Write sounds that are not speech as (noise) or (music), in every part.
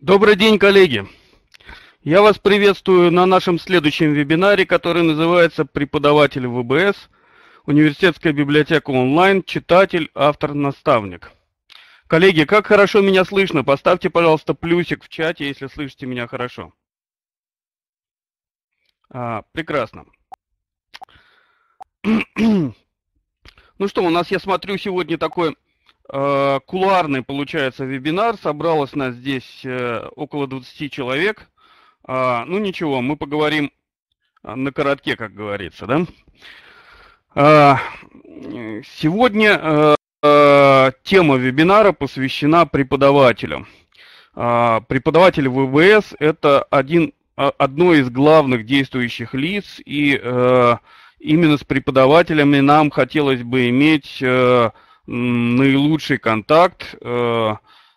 Добрый день, коллеги! Я вас приветствую на нашем следующем вебинаре, который называется «Преподаватель ВБС. Университетская библиотека онлайн. Читатель, автор, наставник». Коллеги, как хорошо меня слышно? Поставьте, пожалуйста, плюсик в чате, если слышите меня хорошо. А, прекрасно. (clears throat) Ну что, у нас, я смотрю, сегодня такой Э, кулуарный, получается, вебинар. Собралось нас здесь э, около 20 человек. А, ну ничего, мы поговорим а, на коротке, как говорится, да? А, сегодня э, тема вебинара посвящена преподавателям. Преподаватель ВВС – это один, одно из главных действующих лиц, и именно с преподавателями нам хотелось бы иметь наилучший контакт. Э,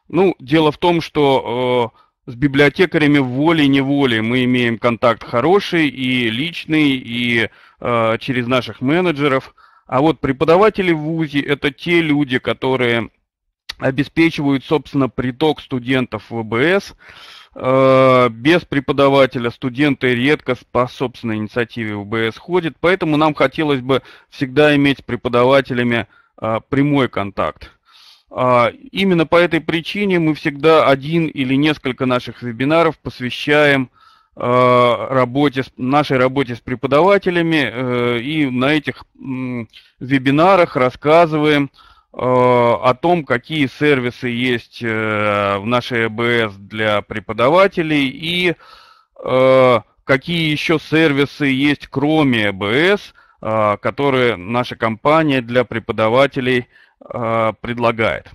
ну, дело в том, что э, с библиотекарями волей-неволей мы имеем контакт хороший и личный, и э, через наших менеджеров. А вот преподаватели в ВУЗе – это те люди, которые обеспечивают, собственно, приток студентов в ВБС. без преподавателя студенты редко по собственной инициативе в ВБС ходят, поэтому нам хотелось бы всегда иметь с преподавателями – а, прямой контакт. А, именно по этой причине мы всегда один или несколько наших вебинаров посвящаем а, работе, нашей работе с преподавателями э, и на этих вебинарах рассказываем о том, какие сервисы есть э, в нашей АБС для преподавателей и какие еще сервисы есть кроме АБС. Э, которые наша компания для преподавателей э, предлагает.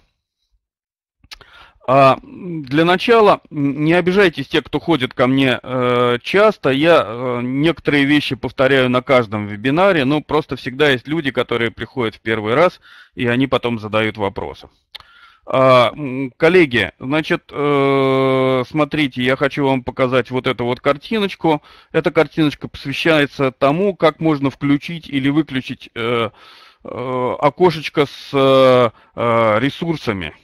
А, для начала не обижайтесь те, кто ходит ко мне э, часто. Я некоторые вещи повторяю на каждом вебинаре, но просто всегда есть люди, которые приходят в первый раз, и они потом задают вопросы. А, коллеги, значит, э, смотрите, я хочу вам показать вот эту вот картиночку. Эта картиночка посвящается тому, как можно включить или выключить э, э, окошечко с ресурсами.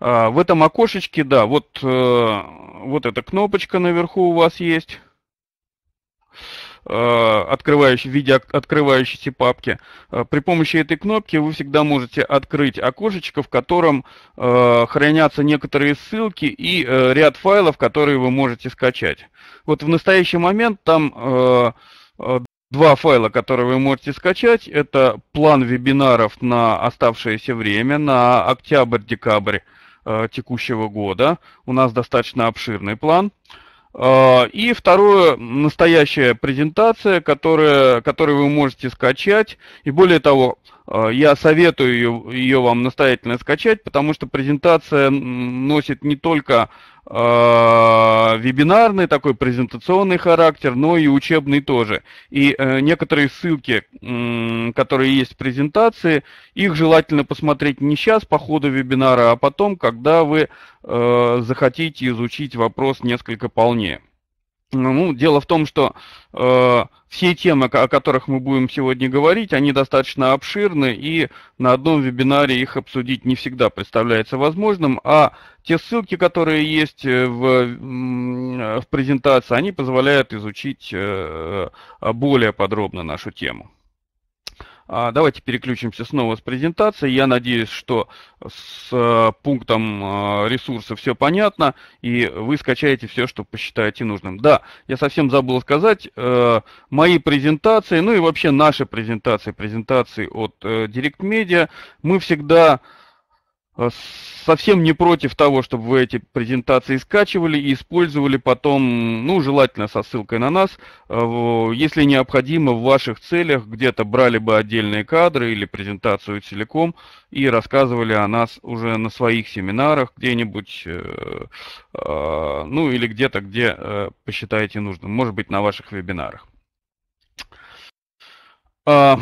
А, в этом окошечке, да, вот, вот эта кнопочка наверху у вас есть. Э, открывающей, в виде открывающейся папки. Э, при помощи этой кнопки вы всегда можете открыть окошечко, в котором э, хранятся некоторые ссылки и ряд файлов, которые вы можете скачать. Вот в настоящий момент там два файла, которые вы можете скачать. Это план вебинаров на оставшееся время, на октябрь-декабрь текущего года. У нас достаточно обширный план. А, и второе, настоящая презентация, которая, которую вы можете скачать. И более того, а, я советую ее, ее вам настоятельно скачать, потому что презентация носит не только Э, вебинарный такой презентационный характер, но и учебный тоже. И э, некоторые ссылки, которые есть в презентации, их желательно посмотреть не сейчас по ходу вебинара, а потом, когда вы э, захотите изучить вопрос несколько полнее. Ну, дело в том, что э, все темы, о которых мы будем сегодня говорить, они достаточно обширны, и на одном вебинаре их обсудить не всегда представляется возможным, а те ссылки, которые есть э, в, э, в презентации, они позволяют изучить э, э более подробно нашу тему. А, давайте переключимся снова с презентации. Я надеюсь, что с э, пунктом э, ресурса все понятно, и вы скачаете все, что посчитаете нужным. Да, я совсем забыл сказать, э, мои презентации, ну и вообще наши презентации, презентации от Direct Media, мы всегда Э, совсем не против того, чтобы вы эти презентации скачивали и использовали потом, ну, желательно со ссылкой на нас, э, если необходимо, в ваших целях где-то брали бы отдельные кадры или презентацию целиком и рассказывали о нас уже на своих семинарах где-нибудь, э, ну, или где-то, где посчитаете нужным, может быть, на ваших вебинарах. А,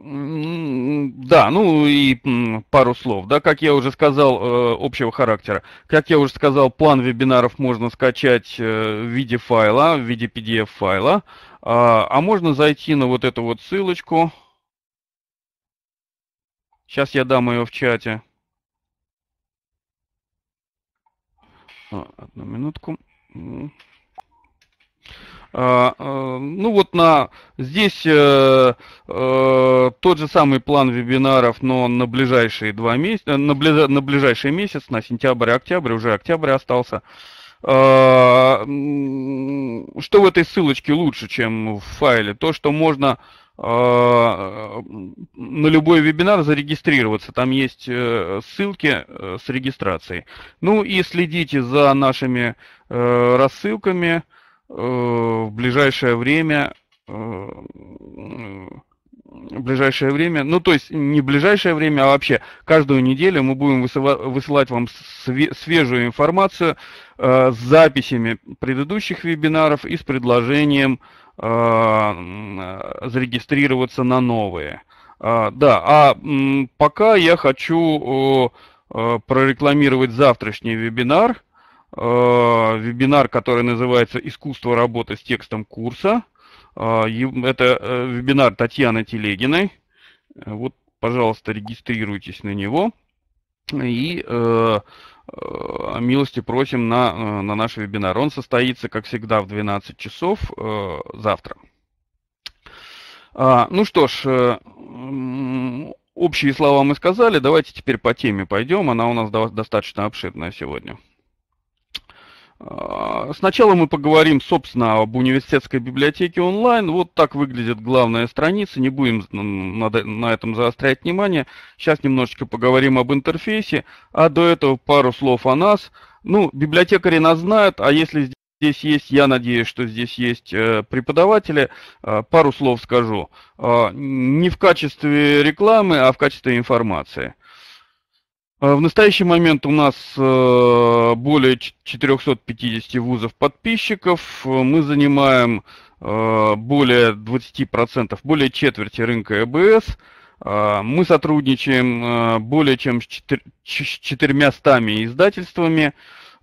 да, ну и пару слов, да, как я уже сказал, э, общего характера. Как я уже сказал, план вебинаров можно скачать э, в виде файла, в виде PDF-файла, а, а можно зайти на вот эту вот ссылочку. Сейчас я дам ее в чате. А, одну минутку. А, а, ну вот на здесь э, э, тот же самый план вебинаров, но на ближайшие два месяца, э, на, ближа, на ближайший месяц, на сентябрь, октябрь, уже октябрь остался. Э, что в этой ссылочке лучше, чем в файле? То, что можно на любой вебинар зарегистрироваться. Там есть э, ссылки э, с регистрацией. Ну и следите за нашими рассылками. Э, в ближайшее время э, в ближайшее время, ну то есть не в ближайшее время, а вообще каждую неделю мы будем высылать вам свежую информацию э, с записями предыдущих вебинаров и с предложением зарегистрироваться на новые. да, а пока я хочу прорекламировать завтрашний вебинар – Э, вебинар, который называется «Искусство работы с текстом курса». Э, это э, вебинар Татьяны Телегиной. Вот, пожалуйста, регистрируйтесь на него. И э, э, милости просим на, на наш вебинар. Он состоится, как всегда, в 12 часов э, завтра. А, ну что ж, э, общие слова мы сказали. Давайте теперь по теме пойдем. Она у нас достаточно обширная сегодня. А, сначала мы поговорим, собственно, об университетской библиотеке онлайн. Вот так выглядит главная страница. Не будем на этом заострять внимание. Сейчас немножечко поговорим об интерфейсе. А до этого пару слов о нас. Ну, библиотекари нас знают, а если здесь есть, я надеюсь, что здесь есть э, преподаватели, э, пару слов скажу. А, не в качестве рекламы, а в качестве информации – Э, в настоящий момент у нас э, более 450 вузов подписчиков. Э, мы занимаем более 20%, более четверти рынка ЭБС. Мы сотрудничаем более чем с 400 издательствами.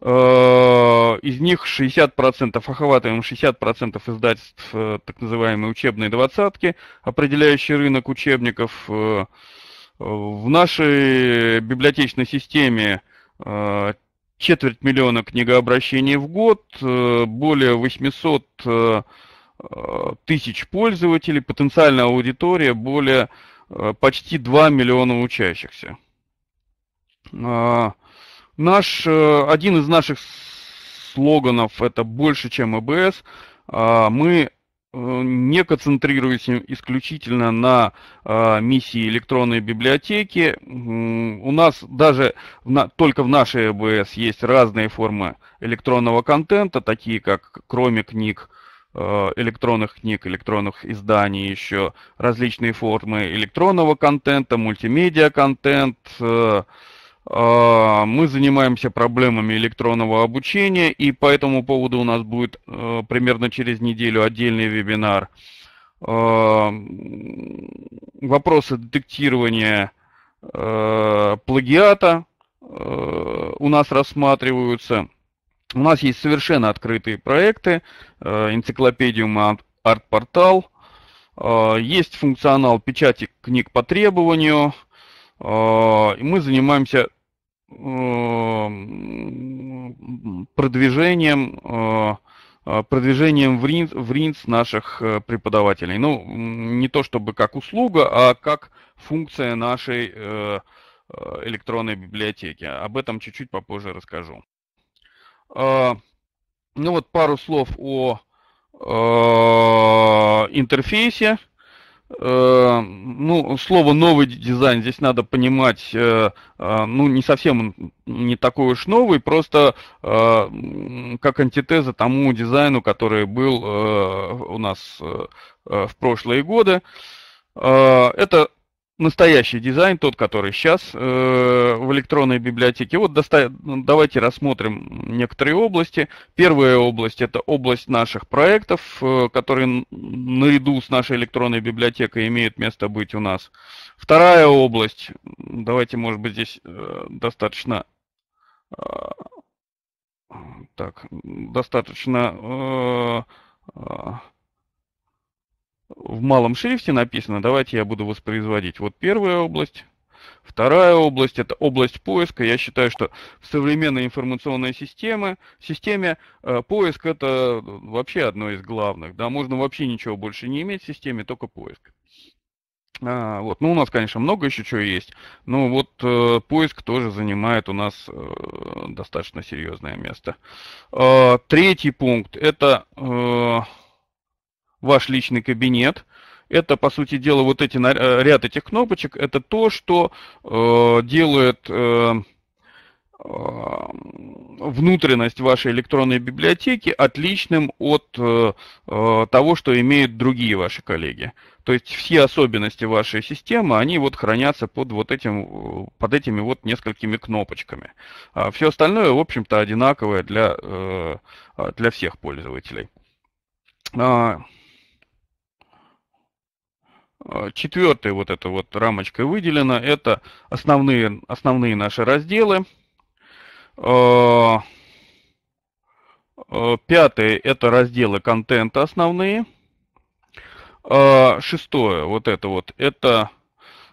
Из них 60%, охватываем 60% издательств так называемые учебные двадцатки, определяющий рынок учебников, в нашей библиотечной системе э, четверть миллиона книгообращений в год, э, более 800 э, тысяч пользователей, потенциальная аудитория более почти 2 миллиона учащихся. Наш, один из наших слоганов это «Больше, чем ЭБС». Мы Э, не концентрируясь исключительно на э, миссии электронной библиотеки. У нас даже в, на, только в нашей ЭБС есть разные формы электронного контента, такие как кроме книг, э, электронных книг, электронных изданий, еще различные формы электронного контента, мультимедиа контент, э, а, мы занимаемся проблемами электронного обучения, и по этому поводу у нас будет э, примерно через неделю отдельный вебинар. А, вопросы детектирования э, плагиата э, у нас рассматриваются. У нас есть совершенно открытые проекты, энциклопедиум арт-портал, а, есть функционал печати книг по требованию, мы занимаемся Э, продвижением э, э, продвижением в РИНС, наших преподавателей. Ну, не то чтобы как услуга, а как функция нашей электронной библиотеки. Об этом чуть-чуть попозже расскажу. Ну вот пару слов о интерфейсе. Э, ну, слово новый дизайн здесь надо понимать, э, э, ну, не совсем не такой уж новый, просто как антитеза тому дизайну, который был у нас в прошлые годы. Это настоящий дизайн, тот, который сейчас э, в электронной библиотеке. Вот доста... давайте рассмотрим некоторые области. Первая область это область наших проектов, э, которые наряду с нашей электронной библиотекой имеют место быть у нас. Вторая область, давайте, может быть, здесь э, достаточно э, так, достаточно э, э в малом шрифте написано, давайте я буду воспроизводить. Вот первая область, вторая область, это область поиска. Я считаю, что в современной информационной системе, системе э, поиск это вообще одно из главных. Да, можно вообще ничего больше не иметь в системе, только поиск. А, вот. Ну, у нас, конечно, много еще чего есть, но вот э, поиск тоже занимает у нас э, достаточно серьезное место. Э, третий пункт это... Э, ваш личный кабинет. Это, по сути дела, вот эти э, ряд этих кнопочек, это то, что э, делает э, э внутренность вашей электронной библиотеки отличным от э, э, того, что имеют другие ваши коллеги. То есть все особенности вашей системы, они вот хранятся под вот этим, под этими вот несколькими кнопочками. А все остальное, в общем-то, одинаковое для, э, для всех пользователей. А, Э, Четвертая вот эта вот рамочкой выделено Это основные, основные наши разделы. Э, э, Пятое – это разделы контента основные. Шестое – вот это вот, это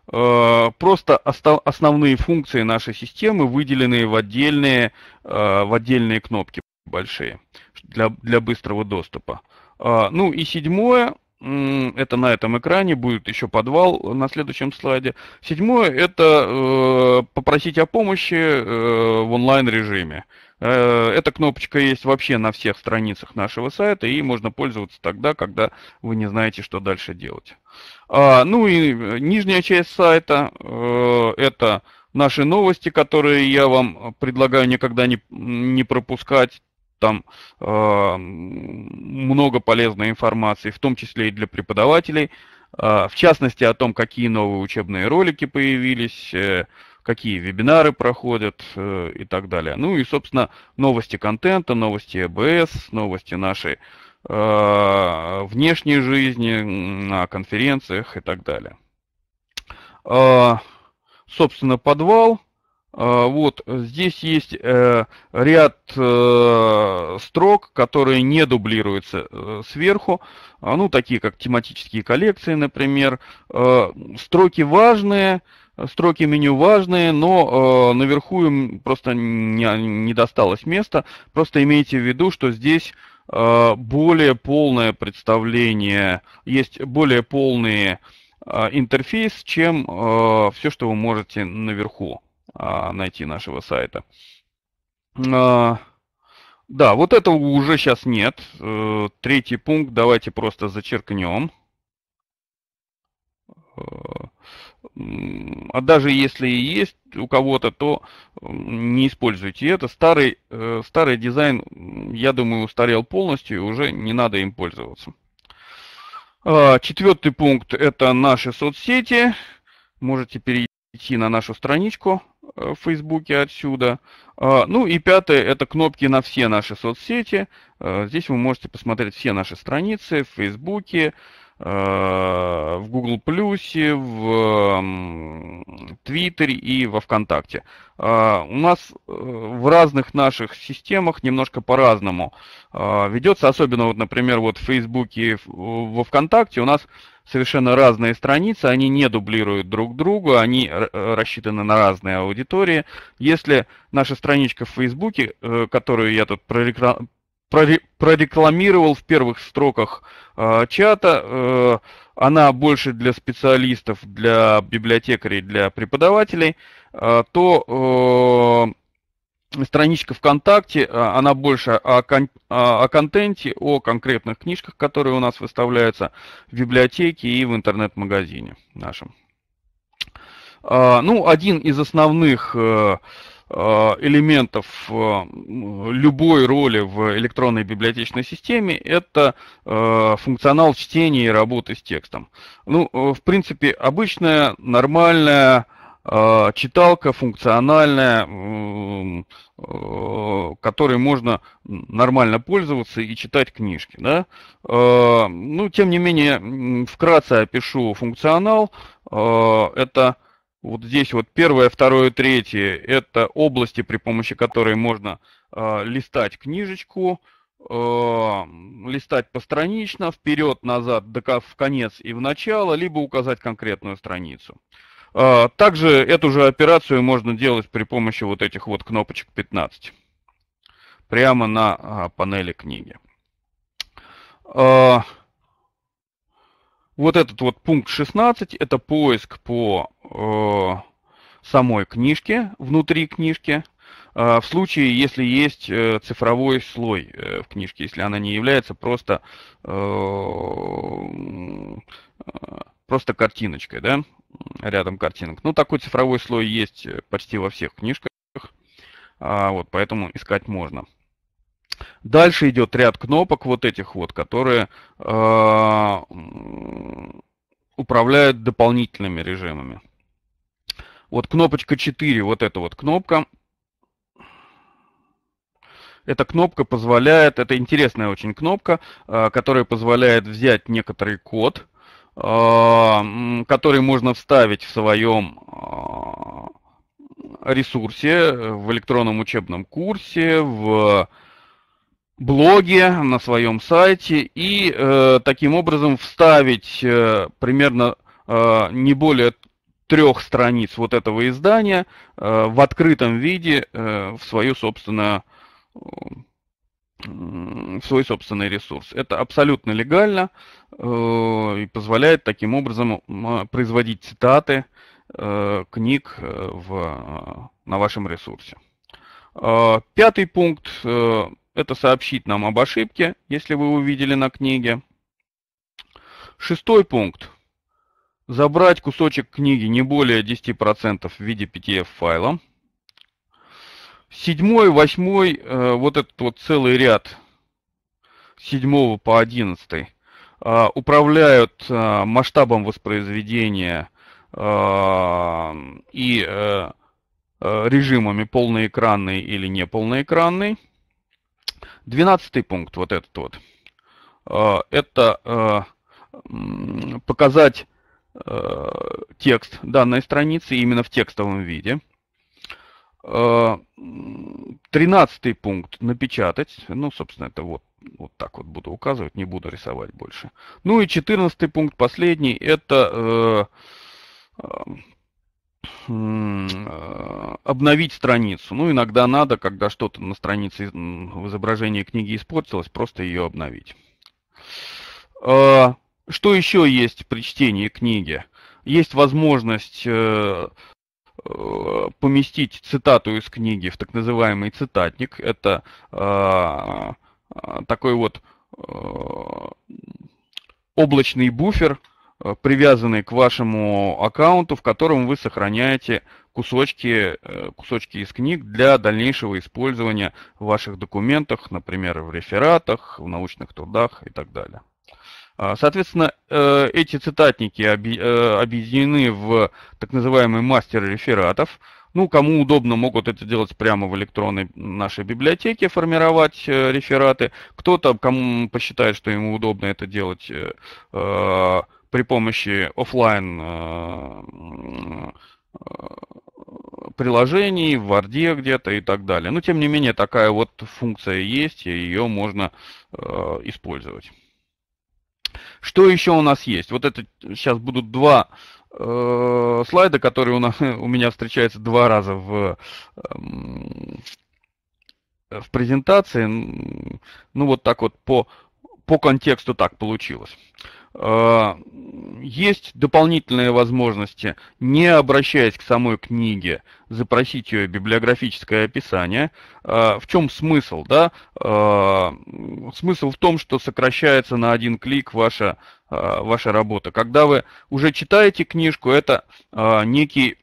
просто основные функции нашей системы, выделенные в отдельные, в отдельные кнопки большие для, для быстрого доступа. Ну и седьмое это на этом экране, будет еще подвал на следующем слайде. Седьмое – это э, попросить о помощи э, в онлайн-режиме. Э, эта кнопочка есть вообще на всех страницах нашего сайта, и можно пользоваться тогда, когда вы не знаете, что дальше делать. А, ну и э, нижняя часть сайта э, – это наши новости, которые я вам предлагаю никогда не, не пропускать там э, много полезной информации, в том числе и для преподавателей, э, в частности о том, какие новые учебные ролики появились, э, какие вебинары проходят э, и так далее. Ну и, собственно, новости контента, новости ЭБС, новости нашей э, внешней жизни на конференциях и так далее. Э, собственно, подвал – а, вот здесь есть э, ряд э, строк, которые не дублируются э, сверху, а, ну такие как тематические коллекции, например. А, строки важные, строки меню важные, но наверху им просто не досталось места. Просто имейте в виду, что здесь более полное представление, есть более полный интерфейс, чем все, что вы можете наверху. А, найти нашего сайта. А, да, вот этого уже сейчас нет. Э, третий пункт давайте просто зачеркнем. Э, а даже если и есть у кого-то, то не используйте это. Старый, э, старый дизайн, я думаю, устарел полностью, уже не надо им пользоваться. А, Четвертый пункт – это наши соцсети. Можете перейти идти на нашу страничку э, в Фейсбуке отсюда. А, ну и пятое, это кнопки на все наши соцсети. А, здесь вы можете посмотреть все наши страницы в Фейсбуке, а, в Google Плюсе, в Твиттере и во Вконтакте. У нас э, в разных наших системах немножко по-разному ведется, особенно вот, например, вот в Фейсбуке, и во Вконтакте у нас совершенно разные страницы, они не дублируют друг друга, они э, э, рассчитаны на разные аудитории. Если наша страничка в Фейсбуке, э, которую я тут прорекламировал, в первых строках чата. она больше для специалистов, для библиотекарей, для преподавателей, то страничка ВКонтакте, а, она больше о, кон о контенте, о конкретных книжках, которые у нас выставляются в библиотеке и в интернет-магазине нашем. А, ну, один из основных э, э, элементов э, любой роли в электронной библиотечной системе это функционал чтения и работы с текстом. Ну, в принципе, обычная, нормальная а, читалка функциональная, э, которой можно нормально пользоваться и читать книжки. Да? А, ну, тем не менее, вкратце опишу функционал. А, это вот здесь вот первое, второе, третье. Это области, при помощи которой можно листать книжечку, листать постранично, вперед, назад, в конец и в начало, либо указать конкретную страницу. А, также эту же операцию можно делать при помощи вот этих вот кнопочек 15. Прямо на а, панели книги. А, вот этот вот пункт 16 – это поиск по самой книжке, внутри книжки, в случае, если есть э, цифровой слой э, в книжке, если она не является просто просто картиночкой, да, рядом картинок. Ну, такой цифровой слой есть э, почти во всех книжках, а, вот, поэтому искать можно. Дальше идет ряд кнопок вот этих вот, которые э, управляют дополнительными режимами. Вот кнопочка 4, вот эта вот кнопка. Эта кнопка позволяет, это интересная очень кнопка, э, которая позволяет взять некоторый код, а, который можно вставить в своем а, ресурсе, в электронном учебном курсе, в блоге, на своем сайте и э, таким образом вставить э, примерно э, не более трех страниц вот этого издания в открытом виде в свое собственное свой собственный ресурс. Это абсолютно легально э, и позволяет таким образом а, производить цитаты э, книг э, в, а, на вашем ресурсе. А, пятый пункт – это сообщить нам об ошибке, если вы увидели на книге. Шестой пункт – забрать кусочек книги не более 10% в виде PDF-файла – Седьмой, восьмой, э, вот этот вот целый ряд, седьмого по одиннадцатый, э, управляют э, масштабом воспроизведения и режимами полноэкранный или неполноэкранный. Двенадцатый пункт, вот этот вот, это показать текст данной страницы именно в текстовом виде – Э, тринадцатый пункт напечатать. Ну, собственно, это вот, вот так вот буду указывать, не буду рисовать больше. Ну и четырнадцатый пункт, последний, это э, э, обновить страницу. Ну, иногда надо, когда что-то на странице в изображении книги испортилось, просто ее обновить. Что еще есть при чтении книги? Есть возможность Э, поместить цитату из книги в так называемый цитатник. Это э, э, такой вот облачный буфер, привязанный к вашему аккаунту, в котором вы сохраняете кусочки, кусочки из книг для дальнейшего использования в ваших документах, например, в рефератах, в научных трудах и так далее. А, соответственно, э, эти цитатники э, объединены в так называемый мастер рефератов. Ну, кому удобно, могут это делать прямо в электронной нашей библиотеке, формировать э, рефераты. Кто-то, кому посчитает, что ему удобно это делать при помощи офлайн приложений, в Варде где-то и так далее. Но, тем не менее, такая вот функция есть, и ее можно использовать. Что еще у нас есть? Вот это сейчас будут два э, слайда, которые у, нас, (laughs) у меня встречаются два раза в, э, в презентации. Ну вот так вот по, по контексту так получилось. Э, есть дополнительные возможности, не обращаясь к самой книге, запросить ее библиографическое описание. Э, в чем смысл? Да? Э, смысл в том, что сокращается на один клик ваша, ваша работа. Когда вы уже читаете книжку, это некий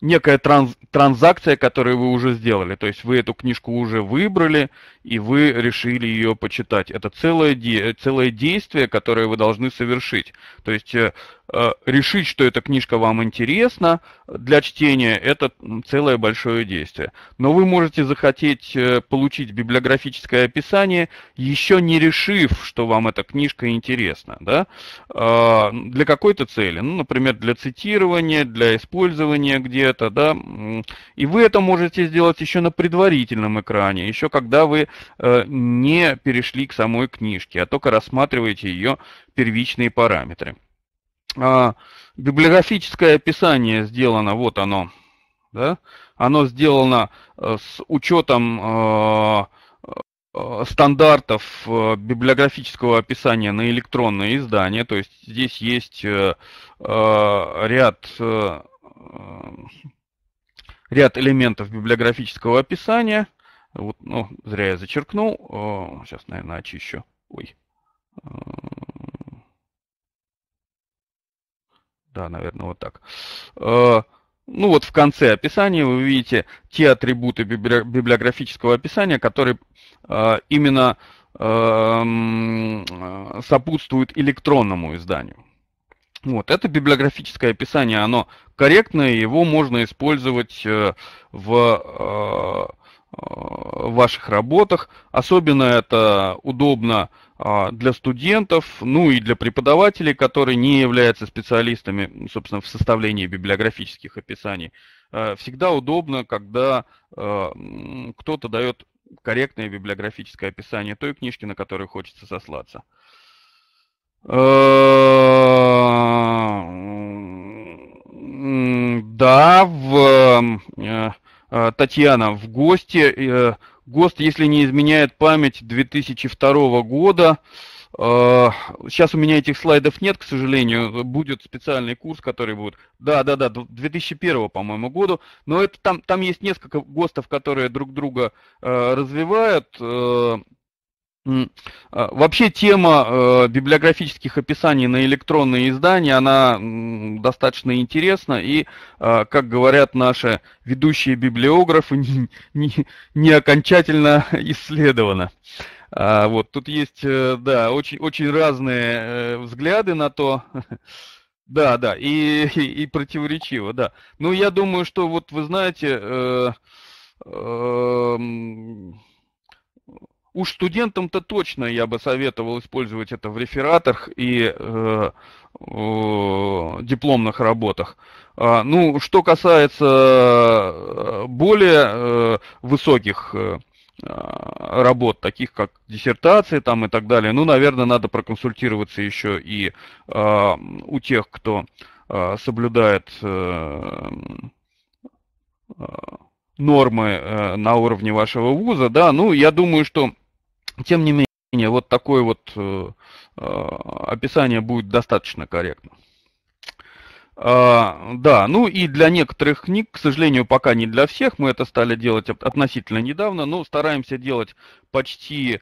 некая транз, транзакция, которую вы уже сделали. То есть вы эту книжку уже выбрали, и вы решили ее почитать. Это целое, де, целое действие, которое вы должны совершить. То есть э, Э, решить, что эта книжка вам интересна для чтения, это целое большое действие. Но вы можете захотеть э, получить библиографическое описание, еще не решив, что вам эта книжка интересна. Да? А, для какой-то цели, ну, например, для цитирования, для использования где-то. Да? И вы это можете сделать еще на предварительном экране, еще когда вы э, не перешли к самой книжке, а только рассматриваете ее первичные параметры. А, библиографическое описание сделано, вот оно. Да? Оно сделано э, с учетом э, э, стандартов библиографического описания на электронное издание. То есть здесь есть ряд, ряд элементов библиографического описания. Вот, ну, зря я зачеркнул. Сейчас, наверное, очищу. Ой. Да, наверное, вот так. Э, ну вот в конце описания вы видите те атрибуты библиографического описания, которые э, именно э, сопутствуют электронному изданию. Вот, это библиографическое описание, оно корректное, его можно использовать в Э, в ваших работах. Особенно это удобно а, для студентов, ну и для преподавателей, которые не являются специалистами, собственно, в составлении библиографических описаний. Э, всегда удобно, когда э, кто-то дает корректное библиографическое описание той книжки, на которую хочется сослаться. Да, в Э, Татьяна в гости. Э, ГОСТ, если не изменяет память, 2002 года. Э, сейчас у меня этих слайдов нет, к сожалению. Будет специальный курс, который будет. Да, да, да, 2001, по-моему, году. Но это там, там есть несколько ГОСТов, которые друг друга развивают. А, вообще тема э, библиографических описаний на электронные издания, она м, достаточно интересна и, э, как говорят наши ведущие библиографы, (laughs) не, не, не окончательно (laughs) исследована. А, вот, тут есть, э, да, очень, очень разные э, взгляды на то, (laughs) да, да, и, и, и противоречиво, да. Ну, я думаю, что вот вы знаете, э, э, Уж студентам-то точно я бы советовал использовать это в рефератах и э, э, дипломных работах. А, ну, что касается э, более э, высоких э, а, работ, таких как диссертации там и так далее, ну, наверное, надо проконсультироваться еще и э, у тех, кто э, соблюдает... Э, э нормы э, на уровне вашего вуза, да, ну, я думаю, что, тем не менее, вот такое вот э, э, описание будет достаточно корректно. А, да, ну и для некоторых книг, к сожалению, пока не для всех, мы это стали делать относительно недавно, но стараемся делать почти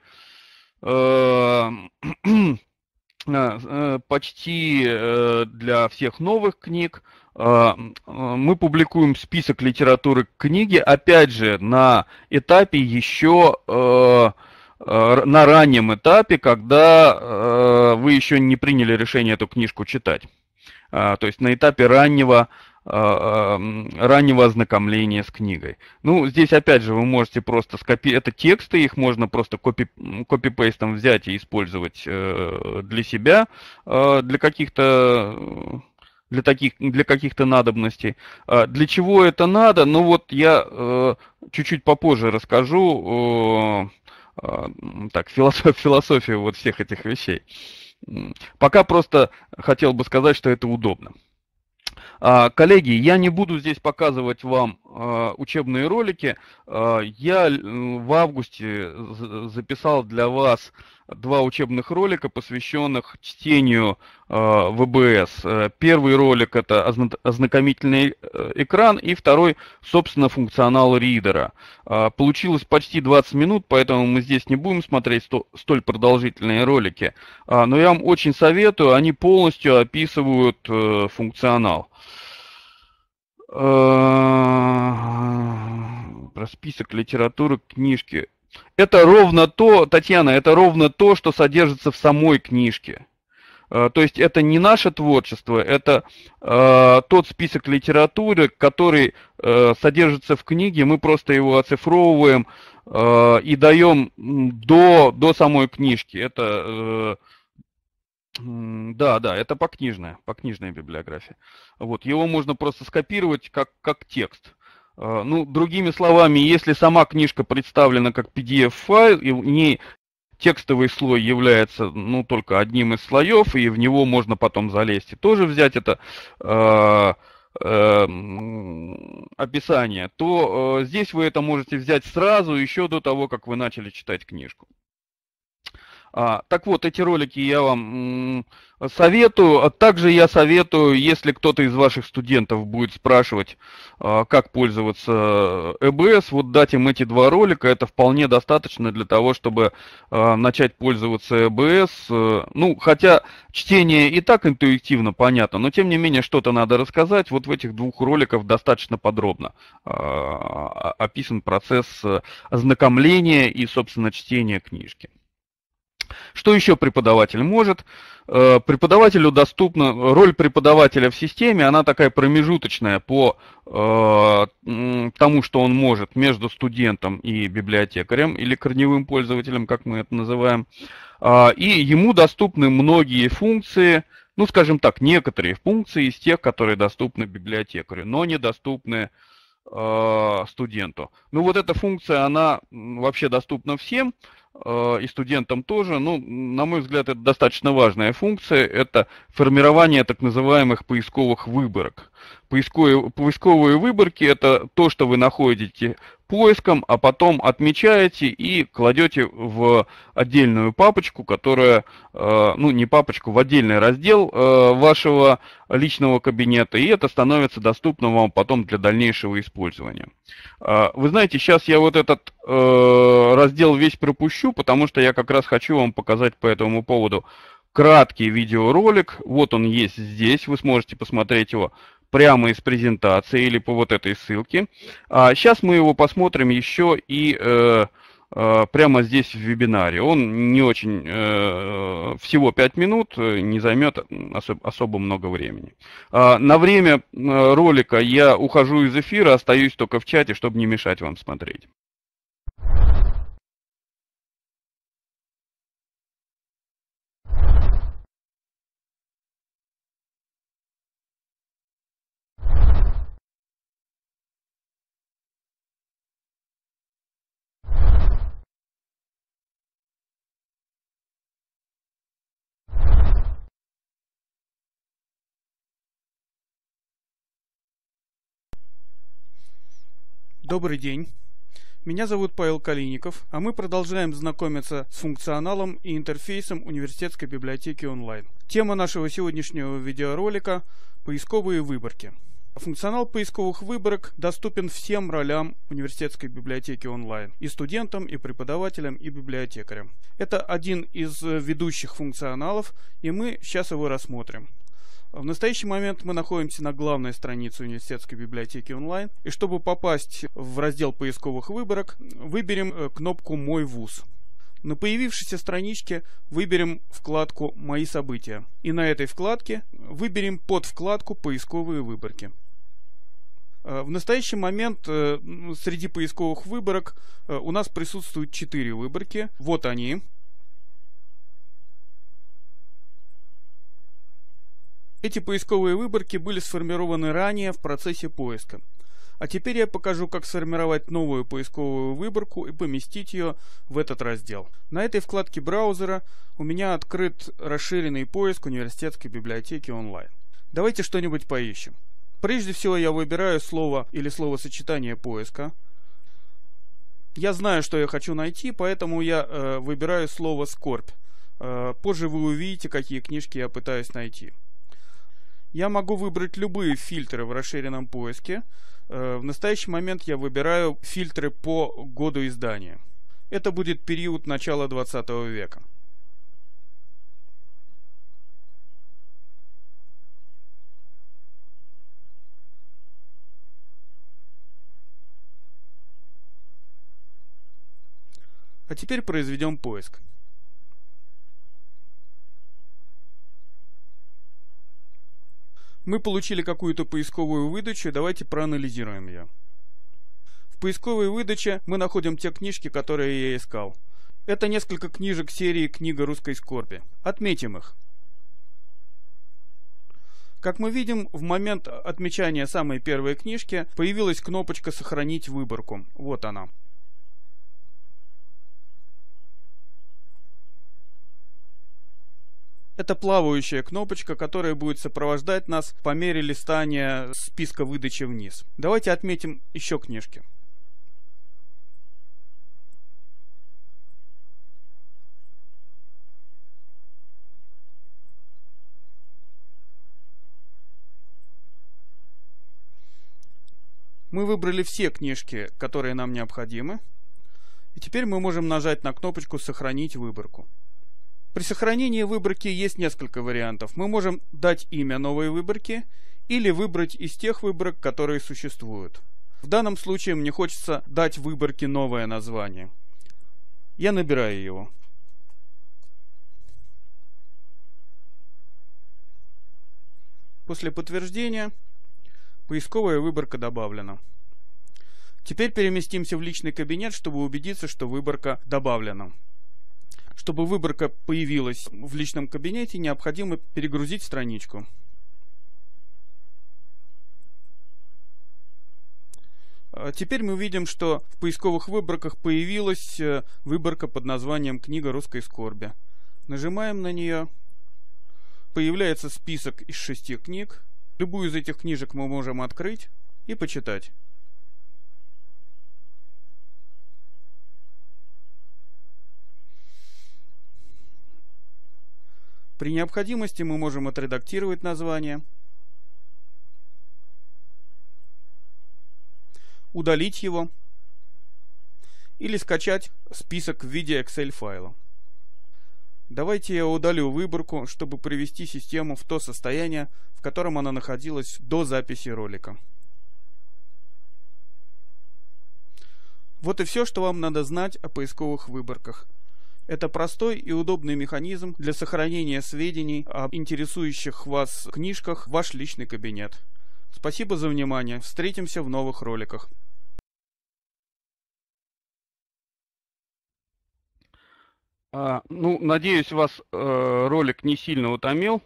э, (clears throat) э, э почти для всех новых книг, мы публикуем список литературы книги, опять же, на этапе еще, э, э, на раннем этапе, когда э, вы еще не приняли решение эту книжку читать. А, то есть на этапе раннего раннего ознакомления с книгой. Ну, здесь опять же вы можете просто скопи... Это тексты, их можно просто копи... копипейстом взять и использовать для себя, для каких-то для таких, для каких-то надобностей. А, для чего это надо? Ну вот я э, чуть-чуть попозже расскажу э, а, так, философ, философию вот всех этих вещей. Пока просто хотел бы сказать, что это удобно. А, коллеги, я не буду здесь показывать вам а, учебные ролики. А, я э, в августе записал для вас два учебных ролика, посвященных чтению а, ВБС. Э, первый ролик – это ознакомительный э, экран, и второй, собственно, функционал ридера. Получилось почти 20 минут, поэтому мы здесь не будем смотреть столь продолжительные ролики. Но я вам очень советую, они полностью описывают функционал. Э, про список литературы книжки. Это ровно то, Татьяна, это ровно то, что содержится в самой книжке. Э, то есть это не наше творчество, это э, тот список литературы, который э, содержится в книге, мы просто его оцифровываем э, и даем до, до самой книжки. Это э, да, да, это покнижная, покнижная библиография. Вот, его можно просто скопировать как, как текст. А, ну, другими словами, если сама книжка представлена как PDF-файл, и в ней текстовый слой является ну, только одним из слоев, и в него можно потом залезть и тоже взять это а, э, э, описание, то э, здесь вы это можете взять сразу, еще до того, как вы начали читать книжку. А, так вот, эти ролики я вам советую. А также я советую, если кто-то из ваших студентов будет спрашивать, а, как пользоваться ЭБС, вот дать им эти два ролика. Это вполне достаточно для того, чтобы а, начать пользоваться ЭБС. Э, ну, хотя чтение и так интуитивно понятно, но тем не менее что-то надо рассказать. Вот в этих двух роликах достаточно подробно а, описан процесс э, ознакомления и, собственно, чтения книжки. Что еще преподаватель может? Э, преподавателю доступна роль преподавателя в системе, она такая промежуточная по э, тому, что он может между студентом и библиотекарем или корневым пользователем, как мы это называем. А, и ему доступны многие функции, ну, скажем так, некоторые функции из тех, которые доступны библиотекарю, но недоступны доступны Э, студенту. Ну вот эта функция, она вообще доступна всем, э, и студентам тоже. Ну, на мой взгляд, это достаточно важная функция. Это формирование так называемых поисковых выборок поисковые, поисковые выборки – это то, что вы находите поиском, а потом отмечаете и кладете в отдельную папочку, которая, э, ну не папочку, в отдельный раздел э, вашего личного кабинета, и это становится доступно вам потом для дальнейшего использования. А, вы знаете, сейчас я вот этот э, раздел весь пропущу, потому что я как раз хочу вам показать по этому поводу краткий видеоролик. Вот он есть здесь, вы сможете посмотреть его прямо из презентации или по вот этой ссылке. А сейчас мы его посмотрим еще и э, э, прямо здесь в вебинаре. Он не очень, э, всего 5 минут, э, не займет особ, особо много времени. А, на время э, ролика я ухожу из эфира, остаюсь только в чате, чтобы не мешать вам смотреть. Добрый день. Меня зовут Павел Калиников, а мы продолжаем знакомиться с функционалом и интерфейсом университетской библиотеки онлайн. Тема нашего сегодняшнего видеоролика – поисковые выборки. Функционал поисковых выборок доступен всем ролям университетской библиотеки онлайн – и студентам, и преподавателям, и библиотекарям. Это один из ведущих функционалов, и мы сейчас его рассмотрим. В настоящий момент мы находимся на главной странице университетской библиотеки онлайн. И чтобы попасть в раздел поисковых выборок, выберем э, кнопку «Мой вуз». На появившейся страничке выберем вкладку «Мои события». И на этой вкладке выберем под вкладку «Поисковые выборки». Э, в настоящий момент э, среди поисковых выборок у нас присутствуют четыре выборки. Вот они. Эти поисковые выборки были сформированы ранее в процессе поиска. А теперь я покажу, как сформировать новую поисковую выборку и поместить ее в этот раздел. На этой вкладке браузера у меня открыт расширенный поиск университетской библиотеки онлайн. Давайте что-нибудь поищем. Прежде всего я выбираю слово или словосочетание поиска. Я знаю, что я хочу найти, поэтому я э, выбираю слово «скорбь». Э, позже вы увидите, какие книжки я пытаюсь найти. Я могу выбрать любые фильтры в расширенном поиске. Э, в настоящий момент я выбираю фильтры по году издания. Это будет период начала 20 века. А теперь произведем поиск. Мы получили какую-то поисковую выдачу, давайте проанализируем ее. В поисковой выдаче мы находим те книжки, которые я искал. Это несколько книжек серии «Книга русской скорби». Отметим их. Как мы видим, в момент отмечания самой первой книжки появилась кнопочка «Сохранить выборку». Вот она. Это плавающая кнопочка, которая будет сопровождать нас по мере листания списка выдачи вниз. Давайте отметим еще книжки. Мы выбрали все книжки, которые нам необходимы. И теперь мы можем нажать на кнопочку «Сохранить выборку». При сохранении выборки есть несколько вариантов. Мы можем дать имя новой выборке или выбрать из тех выборок, которые существуют. В данном случае мне хочется дать выборке новое название. Я набираю его. После подтверждения поисковая выборка добавлена. Теперь переместимся в личный кабинет, чтобы убедиться, что выборка добавлена. Чтобы выборка появилась в личном кабинете, необходимо перегрузить страничку. А теперь мы видим, что в поисковых выборках появилась э, выборка под названием «Книга русской скорби». Нажимаем на нее. Появляется список из шести книг. Любую из этих книжек мы можем открыть и почитать. При необходимости мы можем отредактировать название, удалить его или скачать список в виде Excel файла. Давайте я удалю выборку, чтобы привести систему в то состояние, в котором она находилась до записи ролика. Вот и все, что вам надо знать о поисковых выборках. Это простой и удобный механизм для сохранения сведений об интересующих вас книжках в ваш личный кабинет. Спасибо за внимание, встретимся в новых роликах. А, ну, надеюсь, вас э, ролик не сильно утомил.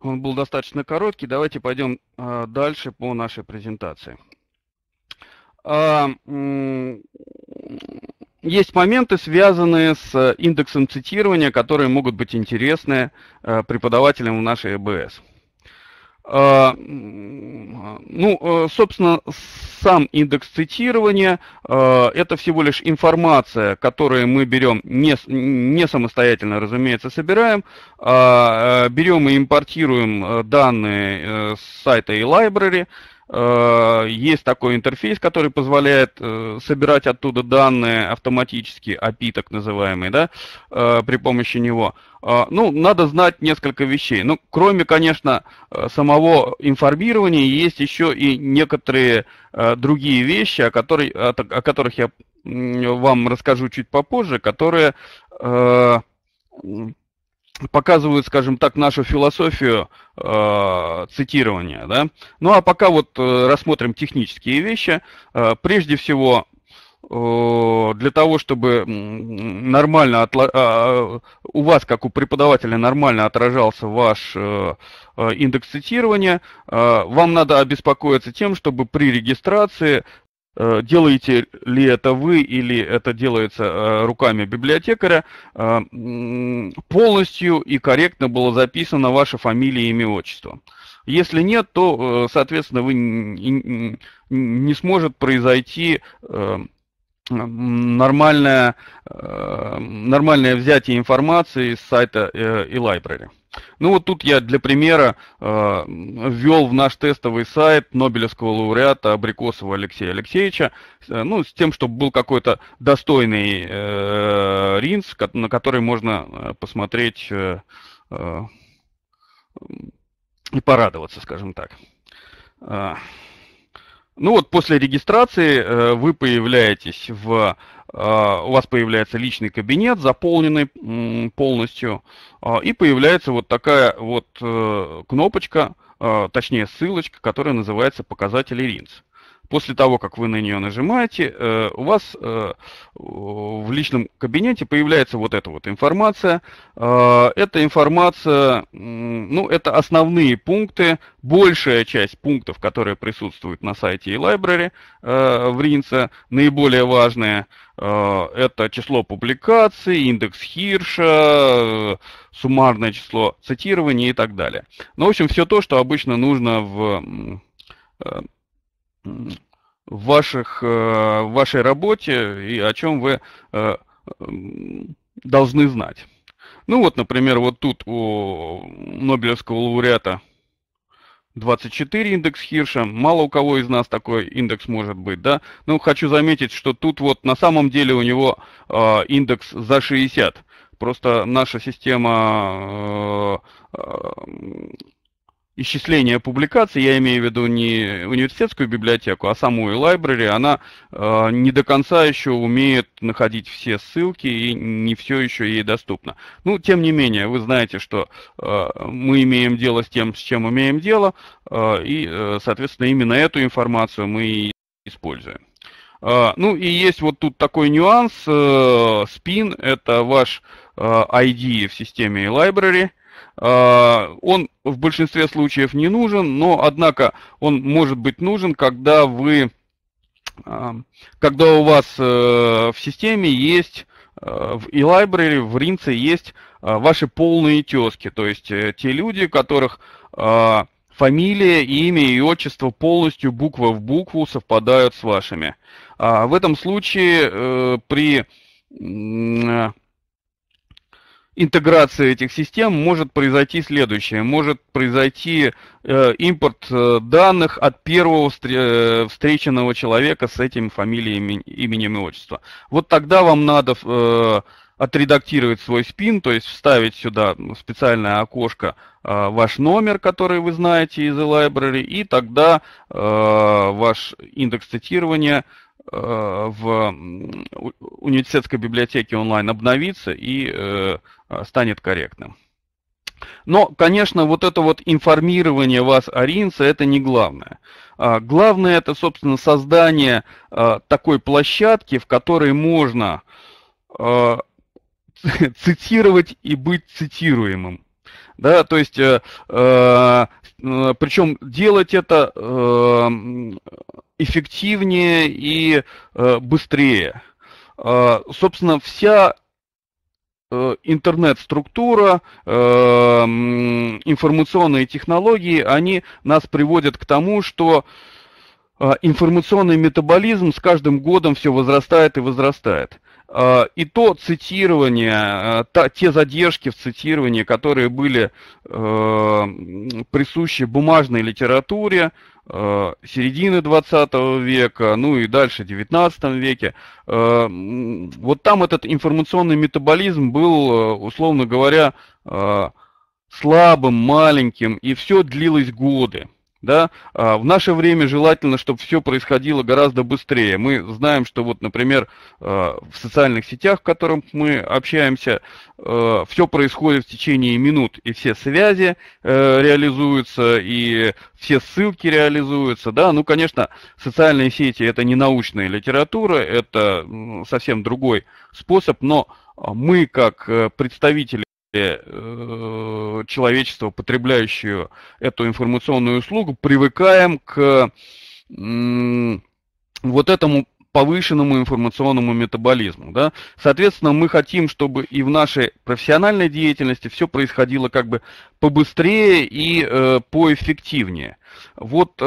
Он был достаточно короткий. Давайте пойдем э, дальше по нашей презентации. А, есть моменты, связанные с э, индексом цитирования, которые могут быть интересны э, преподавателям в нашей ЭБС. А, ну, э, собственно, сам индекс цитирования – это всего лишь информация, которую мы берем не, не самостоятельно, разумеется, собираем, а берем и импортируем данные с сайта и library Э, есть такой интерфейс, который позволяет э, собирать оттуда данные автоматически, API так называемый, да, э, при помощи него. Ну, надо знать несколько вещей. Ну, кроме, конечно, самого информирования, есть еще и некоторые другие вещи, о, которой, о которых я вам расскажу чуть попозже, которые показывают, скажем так, нашу философию э, цитирования. Да? Ну а пока вот э, рассмотрим технические вещи. Э, прежде всего, э, для того, чтобы нормально отла- э, у вас, как у преподавателя, нормально отражался ваш э, э индекс цитирования, э, вам надо обеспокоиться тем, чтобы при регистрации Э, делаете ли это вы или это делается э, руками библиотекаря, э, полностью и корректно было записано ваше фамилия, имя, отчество. Если нет, то, соответственно, вы не сможет произойти нормальное, нормальное взятие информации с сайта e-library. Ну вот тут я для примера э, ввел в наш тестовый сайт Нобелевского лауреата Абрикосова Алексея Алексеевича, э, ну, с тем, чтобы был какой-то достойный э, ринс, на который можно э, посмотреть э, э, и порадоваться, скажем так. А, ну вот после регистрации э, вы появляетесь в э, у вас появляется личный кабинет, заполненный полностью, э, и появляется вот такая вот кнопочка, точнее ссылочка, которая называется «Показатели РИНС». После того, как вы на нее нажимаете, э, у вас э, в личном кабинете появляется вот эта вот информация. Э, эта информация, ну, это основные пункты, большая часть пунктов, которые присутствуют на сайте и library в Ринце, наиболее важные – это число публикаций, индекс Хирша, суммарное число цитирования и так далее. Ну, в общем, все то, что обычно нужно в в, ваших, э, в вашей работе и о чем вы э, должны знать. Ну вот, например, вот тут у Нобелевского лауреата 24 индекс Хирша. Мало у кого из нас такой индекс может быть, да. Ну хочу заметить, что тут вот на самом деле у него э, индекс за 60. Просто наша система э, э, исчисление публикаций, я имею в виду не университетскую библиотеку, а саму e-library, она э, не до конца еще умеет находить все ссылки и не все еще ей доступно. Ну, тем не менее, вы знаете, что э, мы имеем дело с тем, с чем имеем дело, э, и, э, соответственно, именно эту информацию мы и используем. Э, ну и есть вот тут такой нюанс, э, spin это ваш э, ID в системе e-library, а, он в большинстве случаев не нужен, но, однако, он может быть нужен, когда вы а, когда у вас э, в системе есть э, в e-library, в Ринце есть а, ваши полные тезки, то есть э, те люди, которых фамилия, имя и отчество полностью буква в букву совпадают с вашими. В этом случае при интеграции этих систем может произойти следующее. Может произойти э, импорт э, данных от первого встр- э, встреченного человека с этим фамилиями именем и отчеством. Вот тогда вам надо э, отредактировать свой спин, то есть вставить сюда специальное окошко э, ваш номер, который вы знаете из e-library, и тогда э, ваш индекс цитирования Э, в университетской библиотеке онлайн обновится и э, станет корректным. Но, конечно, вот это вот информирование вас о Ринце, это не главное. А главное это, собственно, создание э, такой площадки, в которой можно (laughs) цитировать и быть цитируемым. Да, то есть, причем делать это эффективнее и э, быстрее. Э, собственно, вся э, интернет-структура, э, информационные технологии, они нас приводят к тому, что а, информационный метаболизм с каждым годом все возрастает и возрастает. А, и то цитирование, э, та, те задержки в цитировании, которые были э, присущи бумажной литературе, Э, середины 20 века, ну и дальше, в 19 веке. Э, вот там этот информационный метаболизм был, э, условно говоря, слабым, маленьким, и все длилось годы. Да? А, в наше время желательно, чтобы все происходило гораздо быстрее. Мы знаем, что вот, например, а, в социальных сетях, в которых мы общаемся, а, все происходит в течение минут, и все связи э, реализуются, и все ссылки реализуются, да, ну, конечно, социальные сети это не научная литература, это совсем другой способ, но мы как э, представители Э, э, человечество, потребляющее эту информационную услугу, привыкаем к вот этому повышенному информационному метаболизму. Да? Соответственно, мы хотим, чтобы и в нашей профессиональной деятельности все происходило как бы побыстрее и э, поэффективнее. Вот э,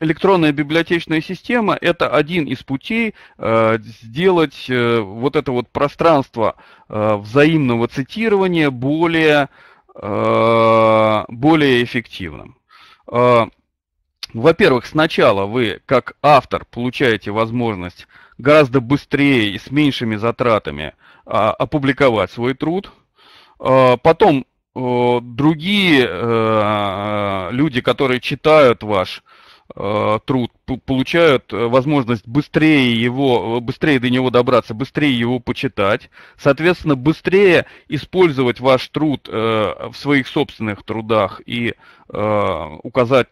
электронная библиотечная система – это один из путей э, сделать э, вот это вот пространство э, взаимного цитирования более, э, более эффективным. Э, ну, во-первых, сначала вы, как автор, получаете возможность гораздо быстрее и с меньшими затратами а, опубликовать свой труд. А, потом а, другие а, люди, которые читают ваш а, труд, получают возможность быстрее его, быстрее до него добраться, быстрее его почитать, соответственно, быстрее использовать ваш труд э, в своих собственных трудах и э, указать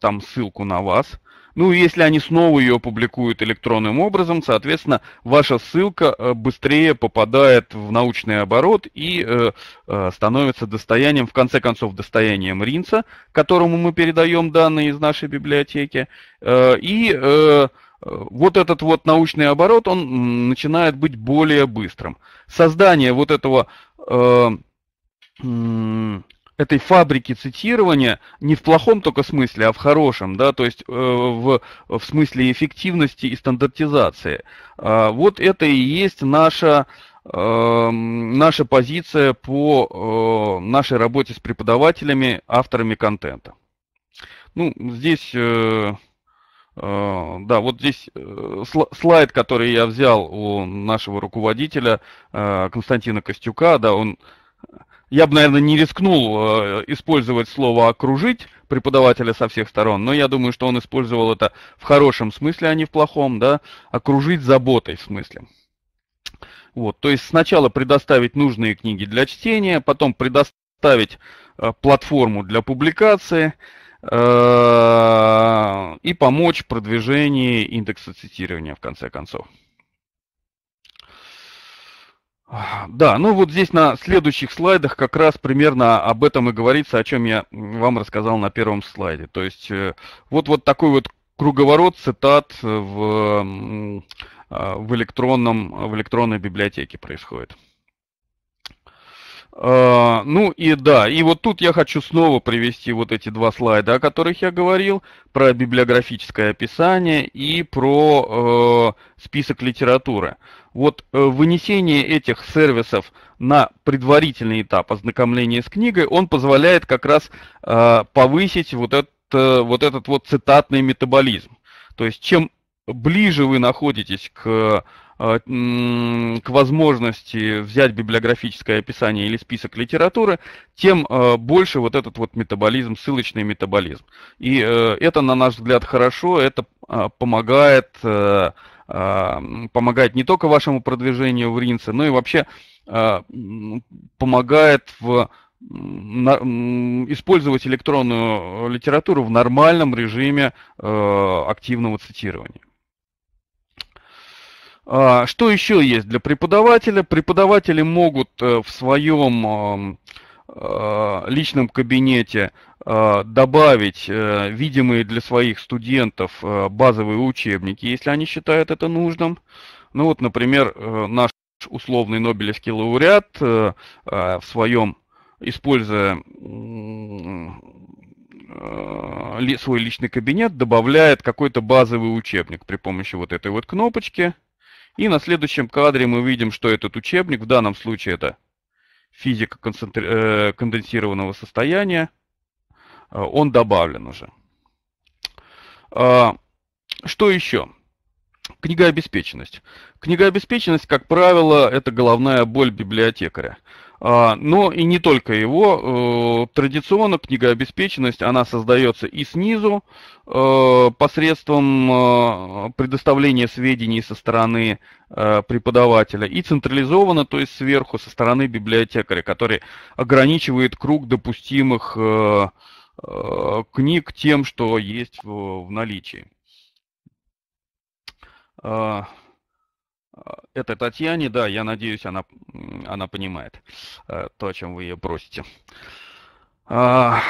там ссылку на вас. Ну, если они снова ее публикуют электронным образом, соответственно, ваша ссылка э, быстрее попадает в научный оборот и э, э, становится достоянием, в конце концов, достоянием Ринца, которому мы передаем данные из нашей библиотеки. Э, и э, э вот этот вот научный оборот, он начинает быть более быстрым. Создание вот этого... Э, этой фабрики цитирования не в плохом только смысле, а в хорошем, да, то есть э, в, в смысле эффективности и стандартизации. Э, вот это и есть наша, э, наша позиция по э, нашей работе с преподавателями, авторами контента. Ну, здесь... Э, э да, вот здесь э, слайд, который я взял у нашего руководителя э, Константина Костюка, да, он я бы, наверное, не рискнул э, использовать слово «окружить» преподавателя со всех сторон, но я думаю, что он использовал это в хорошем смысле, а не в плохом, да, «окружить заботой» в смысле. Вот, то есть сначала предоставить нужные книги для чтения, потом предоставить э, платформу для публикации э, и помочь в продвижении индекса цитирования, в конце концов. Да, ну вот здесь на следующих слайдах как раз примерно об этом и говорится, о чем я вам рассказал на первом слайде. То есть э, вот, вот такой вот круговорот цитат в, а, в, электронном, в электронной библиотеке происходит. А, ну и да, и вот тут я хочу снова привести вот эти два слайда, о которых я говорил, про библиографическое описание и про э, список литературы. Вот э, вынесение этих сервисов на предварительный этап ознакомления с книгой, он позволяет как раз э, повысить вот, это, э, вот этот вот цитатный метаболизм. То есть чем ближе вы находитесь к Э, к возможности взять библиографическое описание или список литературы, тем э, больше вот этот вот метаболизм, ссылочный метаболизм. И э, это, на наш взгляд, хорошо, это а, помогает, а, помогает не только вашему продвижению в Ринце, но и вообще а, помогает в использовать электронную литературу в нормальном режиме активного цитирования. А, что еще есть для преподавателя? Преподаватели могут э, в своем а, личном кабинете а, добавить э, видимые для своих студентов э, базовые учебники, если они считают это нужным. Ну вот, например, наш условный Нобелевский лауреат в своем, используя свой личный кабинет, добавляет какой-то базовый учебник при помощи вот этой вот кнопочки – и на следующем кадре мы видим, что этот учебник, в данном случае это физика концентри... Э, конденсированного состояния, э, он добавлен уже. А, что еще? Книгообеспеченность. Книгообеспеченность, как правило, это головная боль библиотекаря. А, но и не только его. Э, традиционно книгообеспеченность, она создается и снизу э, посредством э, предоставления сведений со стороны преподавателя, и централизованно, то есть сверху, со стороны библиотекаря, который ограничивает круг допустимых книг тем, что есть в наличии. А, это Татьяне, да, я надеюсь, она, она понимает э, то, о чем вы ее просите. А,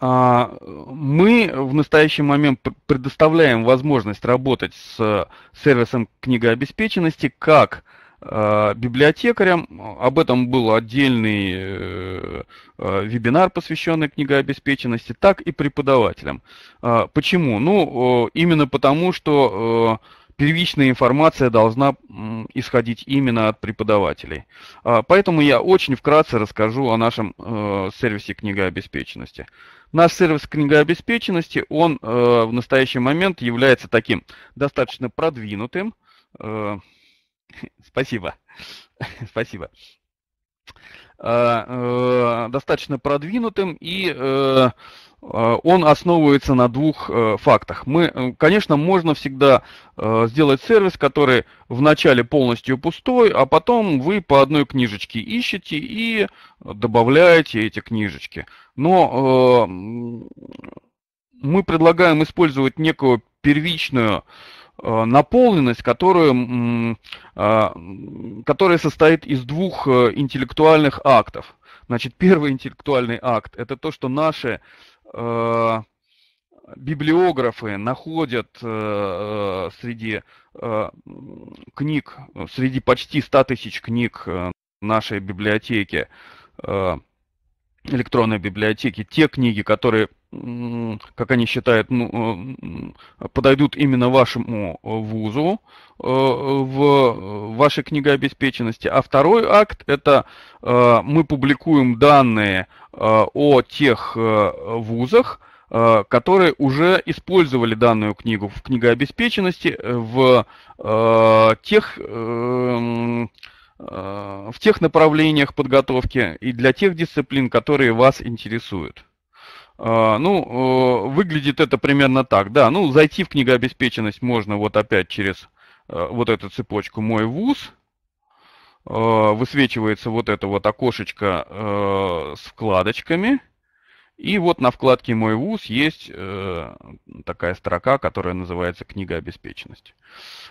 а, мы в настоящий момент предоставляем возможность работать с сервисом книгообеспеченности как э, библиотекарям. Об этом был отдельный э, вебинар, посвященный книгообеспеченности, так и преподавателям. А, почему? Ну, именно потому, что первичная информация должна исходить именно от преподавателей. А, поэтому я очень вкратце расскажу о нашем э, сервисе книгообеспеченности. Наш сервис книгообеспеченности, он э, в настоящий момент является таким достаточно продвинутым. Э, (laughs) спасибо. (laughs) Спасибо. А, достаточно продвинутым и Э, он основывается на двух э, фактах. Мы, э, конечно, можно всегда сделать сервис, который вначале полностью пустой, а потом вы по одной книжечке ищете и добавляете эти книжечки. Но мы предлагаем использовать некую первичную наполненность, которая, которая состоит из двух интеллектуальных актов. Значит, первый интеллектуальный акт – это то, что наши Э, библиографы находят э, э, среди книг, ну, среди почти 100 тысяч книг нашей библиотеки, электронной библиотеки, те книги, которые как они считают, ну, э, подойдут именно вашему э, вузу э, в вашей книге обеспеченности. А второй акт – это мы публикуем данные о тех вузах, которые уже использовали данную книгу в книгообеспеченности в тех в тех направлениях подготовки и для тех дисциплин, которые вас интересуют. А, ну, э, выглядит это примерно так. Да, ну, зайти в книгообеспеченность можно вот опять через э, вот эту цепочку «Мой вуз». Э, высвечивается вот это вот окошечко с вкладочками. И вот на вкладке «Мой вуз» есть такая строка, которая называется «Книга обеспеченности».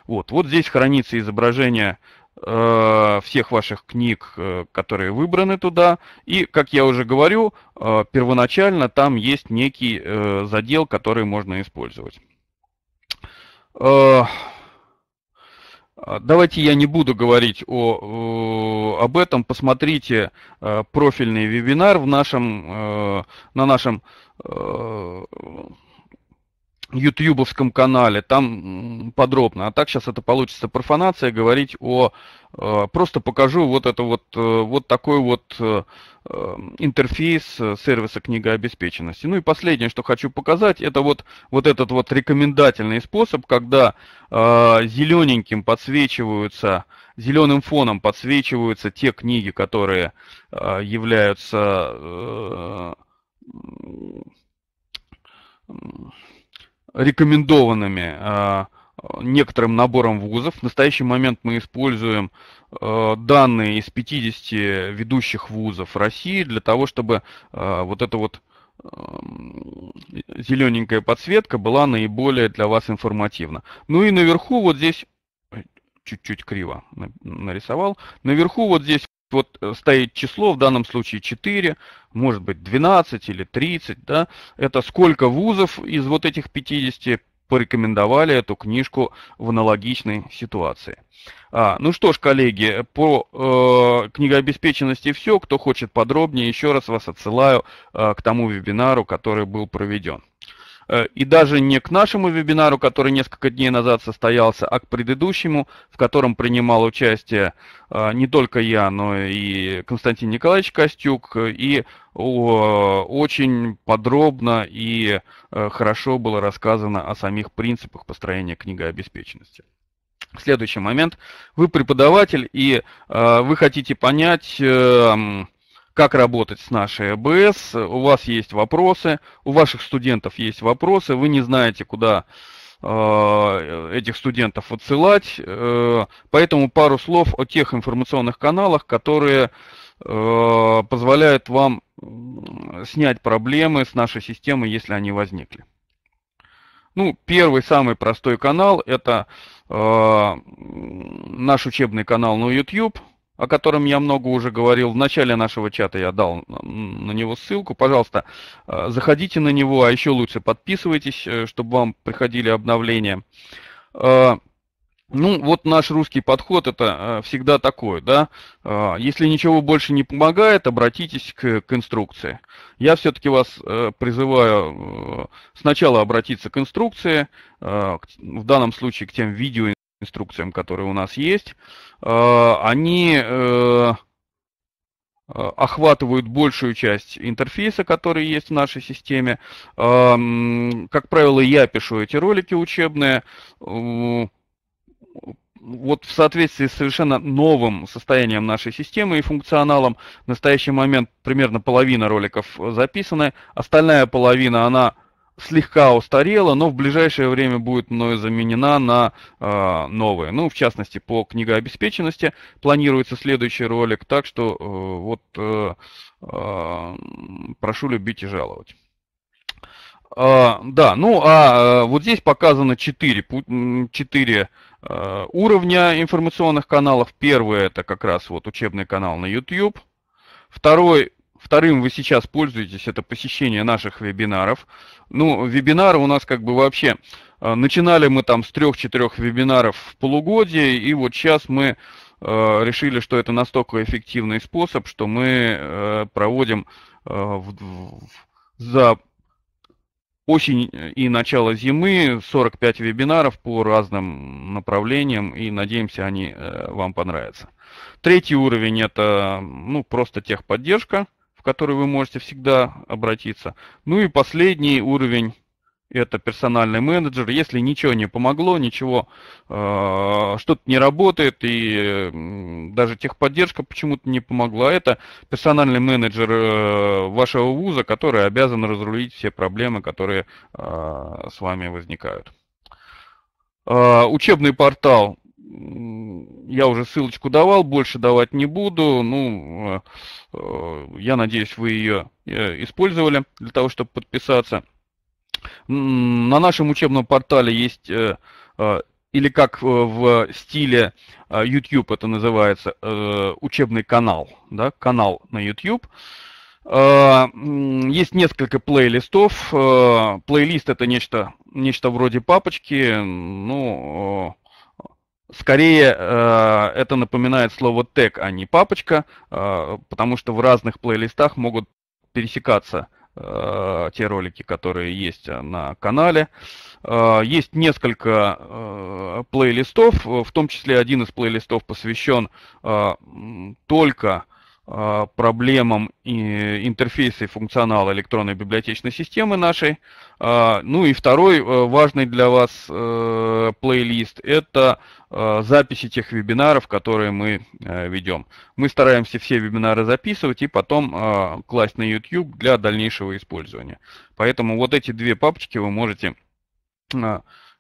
Вот, вот здесь хранится изображение Э, всех ваших книг, э, которые выбраны туда. И, как я уже говорю, э, первоначально там есть некий задел, который можно использовать. Давайте я не буду говорить о, об этом. Посмотрите профильный вебинар в нашем, на нашем ютьюбовском канале, там подробно. А так сейчас это получится профанация, говорить о... Э, просто покажу вот это вот, э, вот такой вот э, интерфейс сервиса Книга обеспеченности. Ну и последнее, что хочу показать, это вот, вот этот вот рекомендательный способ, когда зелененьким подсвечиваются, зеленым фоном подсвечиваются те книги, которые являются рекомендованными э, некоторым набором вузов. В настоящий момент мы используем э, данные из 50 ведущих вузов России для того, чтобы э, вот эта вот эм, зелененькая подсветка была наиболее для вас информативна. Ну и наверху вот здесь чуть-чуть криво нарисовал. Наверху вот здесь вот э, стоит число, в данном случае 4, может быть 12 или 30, да, это сколько вузов из вот этих 50 порекомендовали эту книжку в аналогичной ситуации. А, ну что ж, коллеги, по э, книгообеспеченности все. Кто хочет подробнее, еще раз вас отсылаю э, к тому вебинару, который был проведен. Э, и даже не к нашему вебинару, который несколько дней назад состоялся, а к предыдущему, в котором принимал участие э, не только я, но и Константин Николаевич Костюк, и очень подробно и э, хорошо было рассказано о самих принципах построения книгообеспеченности. Следующий момент. Вы преподаватель, и вы хотите понять эм, как работать с нашей ЭБС, у вас есть вопросы, у ваших студентов есть вопросы, вы не знаете, куда э, этих студентов отсылать. Э, поэтому пару слов о тех информационных каналах, которые э, позволяют вам снять проблемы с нашей системы, если они возникли. Ну, первый самый простой канал это наш учебный канал на YouTube о котором я много уже говорил. В начале нашего чата я дал на него ссылку. Пожалуйста, э, заходите на него, а еще лучше подписывайтесь, э, чтобы вам приходили обновления. Э, ну, вот наш русский подход это всегда такой, да. Если ничего больше не помогает, обратитесь к, к инструкции. Я все-таки вас призываю сначала обратиться к инструкции, в данном случае к тем видео инструкциям, которые у нас есть, а, они э, а, охватывают большую часть интерфейса, который есть в нашей системе. А, как правило, я пишу эти ролики учебные. Вот в соответствии с совершенно новым состоянием нашей системы и функционалом, в настоящий момент примерно половина роликов э, записаны, остальная половина, она слегка устарела, но в ближайшее время будет мною заменена на э, а, новые. Ну, в частности, по книгообеспеченности планируется следующий ролик, так что э, вот э, э, прошу любить и жаловать. Э, да, ну а э, вот здесь показано 4, 4 э, уровня информационных каналов. Первый это как раз вот учебный канал на YouTube. Второй Вторым вы сейчас пользуетесь, это посещение наших вебинаров. Ну, вебинары у нас как бы вообще, э, начинали мы там с трех-четырех вебинаров в полугодие, и вот сейчас мы э, решили, что это настолько эффективный способ, что мы э, проводим за осень и начало зимы 45 вебинаров по разным направлениям, и надеемся, они вам понравятся. Третий уровень – это ну, просто техподдержка – в который вы можете всегда обратиться. Ну и последний уровень это персональный менеджер. Если ничего не помогло, ничего, э, что-то не работает, и э, даже техподдержка почему-то не помогла, это персональный менеджер э, вашего вуза, который обязан разрулить все проблемы, которые э, с вами возникают. Э, учебный портал. Я уже ссылочку давал, больше давать не буду. Ну, э, Э, я надеюсь, вы ее э, использовали для того, чтобы подписаться. На нашем учебном портале есть, э, или как в стиле YouTube это называется, учебный канал, да, канал на YouTube. Есть несколько плейлистов. Плейлист это нечто, нечто вроде папочки, ну, Скорее, э, это напоминает слово тег, а не папочка, э, потому что в разных плейлистах могут пересекаться э, те ролики, которые есть на канале. есть несколько плейлистов, в том числе один из плейлистов посвящен только а, проблемам интерфейса и функционала электронной библиотечной системы нашей. А, ну и второй э, важный для вас э, плейлист – это э, записи тех вебинаров, которые мы ведем. Мы стараемся все вебинары записывать и потом класть на YouTube для дальнейшего использования. Поэтому вот эти две папочки вы можете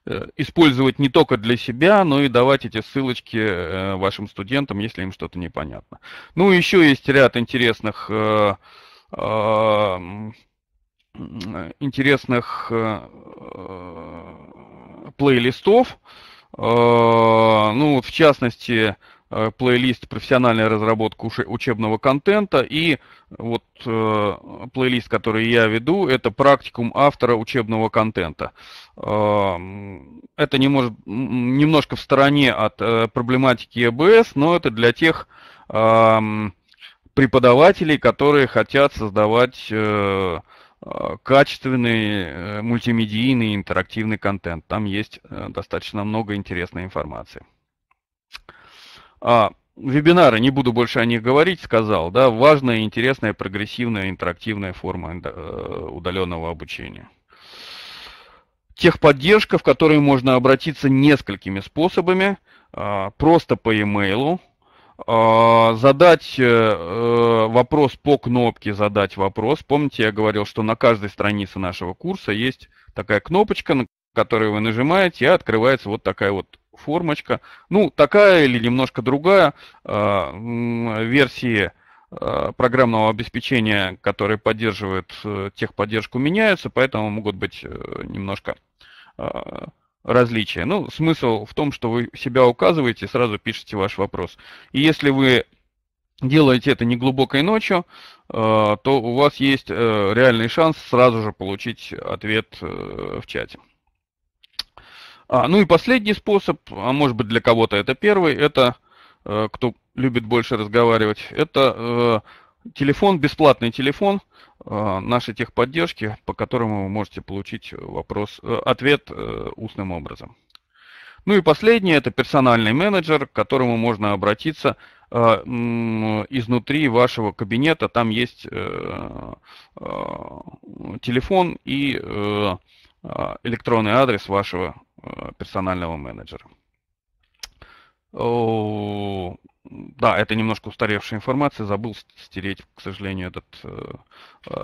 Э, использовать не только для себя, но и давать эти ссылочки э, вашим студентам, если им что-то непонятно. Ну, еще есть ряд интересных э, интересных плейлистов. Ну, вот в частности, Э, плейлист «Профессиональная разработка учебного контента» и вот э, плейлист, который я веду, это «Практикум автора учебного контента». Э, это не может, немножко в стороне от э, проблематики ЕБС, но это для тех э, преподавателей, которые хотят создавать э, э качественный э, мультимедийный интерактивный контент. Там есть достаточно много интересной информации. А, вебинары, не буду больше о них говорить, сказал, да, важная, интересная, прогрессивная, интерактивная форма э, удаленного обучения. Техподдержка, в которой можно обратиться несколькими способами, а, просто по e-mail, а, задать э, э, вопрос по кнопке «Задать вопрос». Помните, я говорил, что на каждой странице нашего курса есть такая кнопочка, на которую вы нажимаете, и открывается вот такая вот формочка. Ну, такая или немножко другая э, версии э, программного обеспечения, которое поддерживает э, техподдержку, меняются, поэтому могут быть э, немножко э, различия. Ну, смысл в том, что вы себя указываете сразу пишете ваш вопрос. И если вы делаете это не глубокой ночью, э, то у вас есть э, реальный шанс сразу же получить ответ э, в чате. А, ну и последний способ, а может быть для кого-то это первый, это, э, кто любит больше разговаривать, это э, телефон, бесплатный телефон э, нашей техподдержки, по которому вы можете получить вопрос, э, ответ э, устным образом. Ну и последнее, это персональный менеджер, к которому можно обратиться э, изнутри вашего кабинета. Там есть э, э, телефон и э, Э, электронный адрес вашего э, персонального менеджера. Да, это немножко устаревшая информация, забыл стереть, к сожалению, этот э,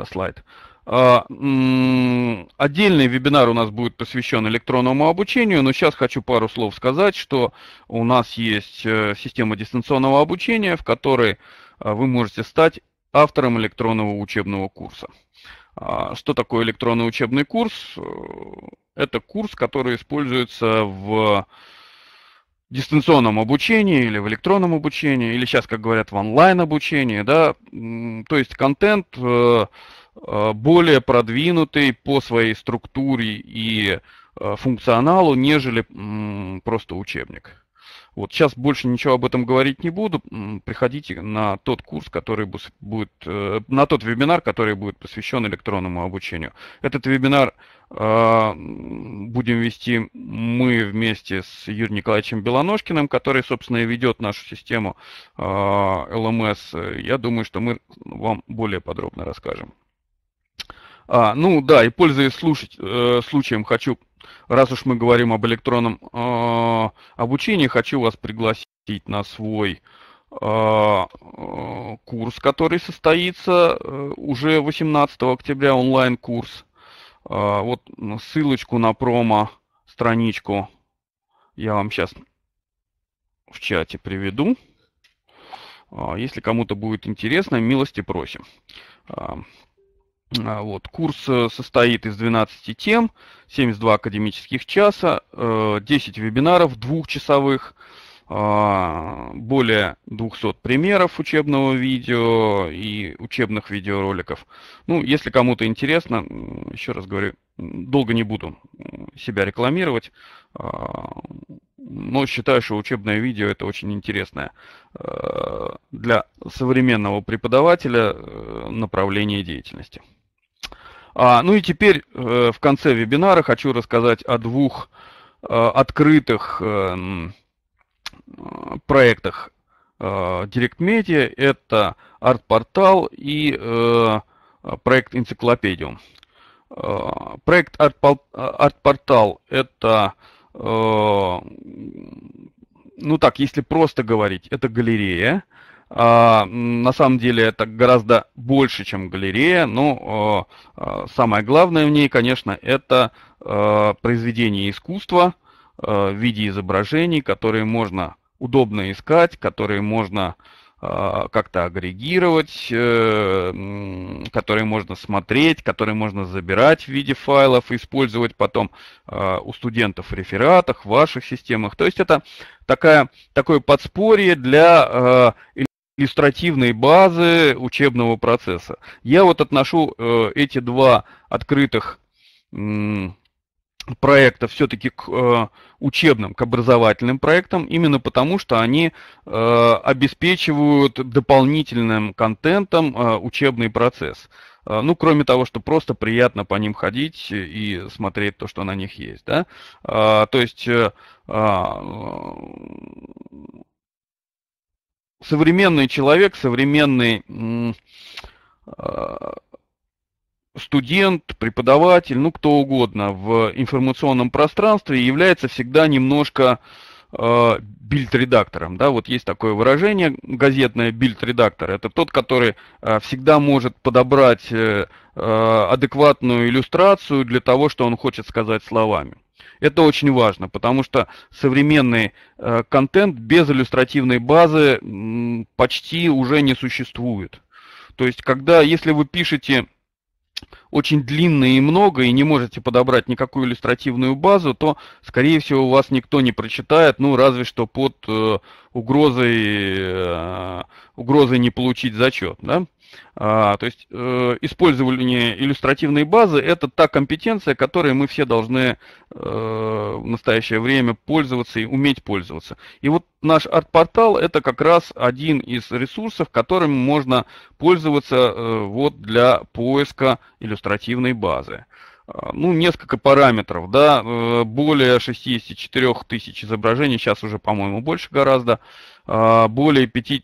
слайд. А, отдельный вебинар у нас будет посвящен электронному обучению, но сейчас хочу пару слов сказать, что у нас есть система дистанционного обучения, в которой вы можете стать автором электронного учебного курса. Э, а, что такое электронный учебный курс? Э, это курс, который используется в дистанционном обучении или в электронном обучении, или сейчас, как говорят, в онлайн-обучении, да, то есть контент э, э, более продвинутый по своей структуре и функционалу, нежели просто учебник. Вот сейчас больше ничего об этом говорить не буду. Приходите на тот курс, который будет, э, на тот вебинар, который будет посвящен электронному обучению. Этот вебинар а, будем вести мы вместе с Юрием Николаевичем Белоножкиным, который, собственно, и ведет нашу систему а, ЛМС. Я думаю, что мы вам более подробно расскажем. А, ну да, и пользуясь слушать, э, случаем, хочу раз уж мы говорим об электронном э, обучении, хочу вас пригласить на свой э, э курс, который состоится э, уже 18 октября, онлайн-курс. Э, вот ссылочку на промо-страничку я вам сейчас в чате приведу. Э, если кому-то будет интересно, милости просим. А, вот. Курс э, состоит из 12 тем, 72 академических часа, 10 э, вебинаров двухчасовых, а, более 200 примеров учебного видео и учебных видеороликов. Ну, если кому-то интересно, еще раз говорю, долго не буду себя рекламировать, а, но считаю, что учебное видео это очень интересное э, для современного преподавателя направление деятельности. А, ну и теперь э, в конце вебинара хочу рассказать о двух э, открытых э, э проектах э, DirectMedia. Это арт-портал и э, проект Энциклопедиум. Э, проект арт-портал – это, э, ну так, если просто говорить, это галерея, э, а, на самом деле это гораздо больше, чем галерея, но а, самое главное в ней, конечно, это а, произведение искусства а, в виде изображений, которые можно удобно искать, которые можно а, как-то агрегировать, а, которые можно смотреть, которые можно забирать в виде файлов, использовать потом а, у студентов в рефератах, в ваших системах. То есть это такая, такое подспорье для а, иллюстративной базы учебного процесса. Я вот отношу э, эти два открытых э, проекта все-таки к э, учебным, к образовательным проектам, именно потому что они э, обеспечивают дополнительным контентом э, учебный процесс. Э, ну, кроме того, что просто приятно по ним ходить и смотреть то, что на них есть. Да? Э, то есть э, а, современный человек, современный а, студент, преподаватель, ну кто угодно в информационном пространстве является всегда немножко э, бильд-редактором. Да? Вот есть такое выражение газетное бильд-редактор. Это тот, который э, всегда может подобрать э, адекватную иллюстрацию для того, что он хочет сказать словами. Это очень важно, потому что современный э, контент без иллюстративной базы м, почти уже не существует. То есть, когда, если вы пишете очень длинное и много, и не можете подобрать никакую иллюстративную базу, то, скорее всего, вас никто не прочитает, ну, разве что под э, угрозой, э, угрозой не получить зачет. Да? А, то есть э, использование иллюстративной базы – это та компетенция, которой мы все должны э, в настоящее время пользоваться и уметь пользоваться. И вот наш арт-портал – это как раз один из ресурсов, которым можно пользоваться э, вот для поиска иллюстративной базы а, ну, несколько параметров, да, э, более 64 тысяч изображений, сейчас уже, по-моему, больше гораздо, а, более 5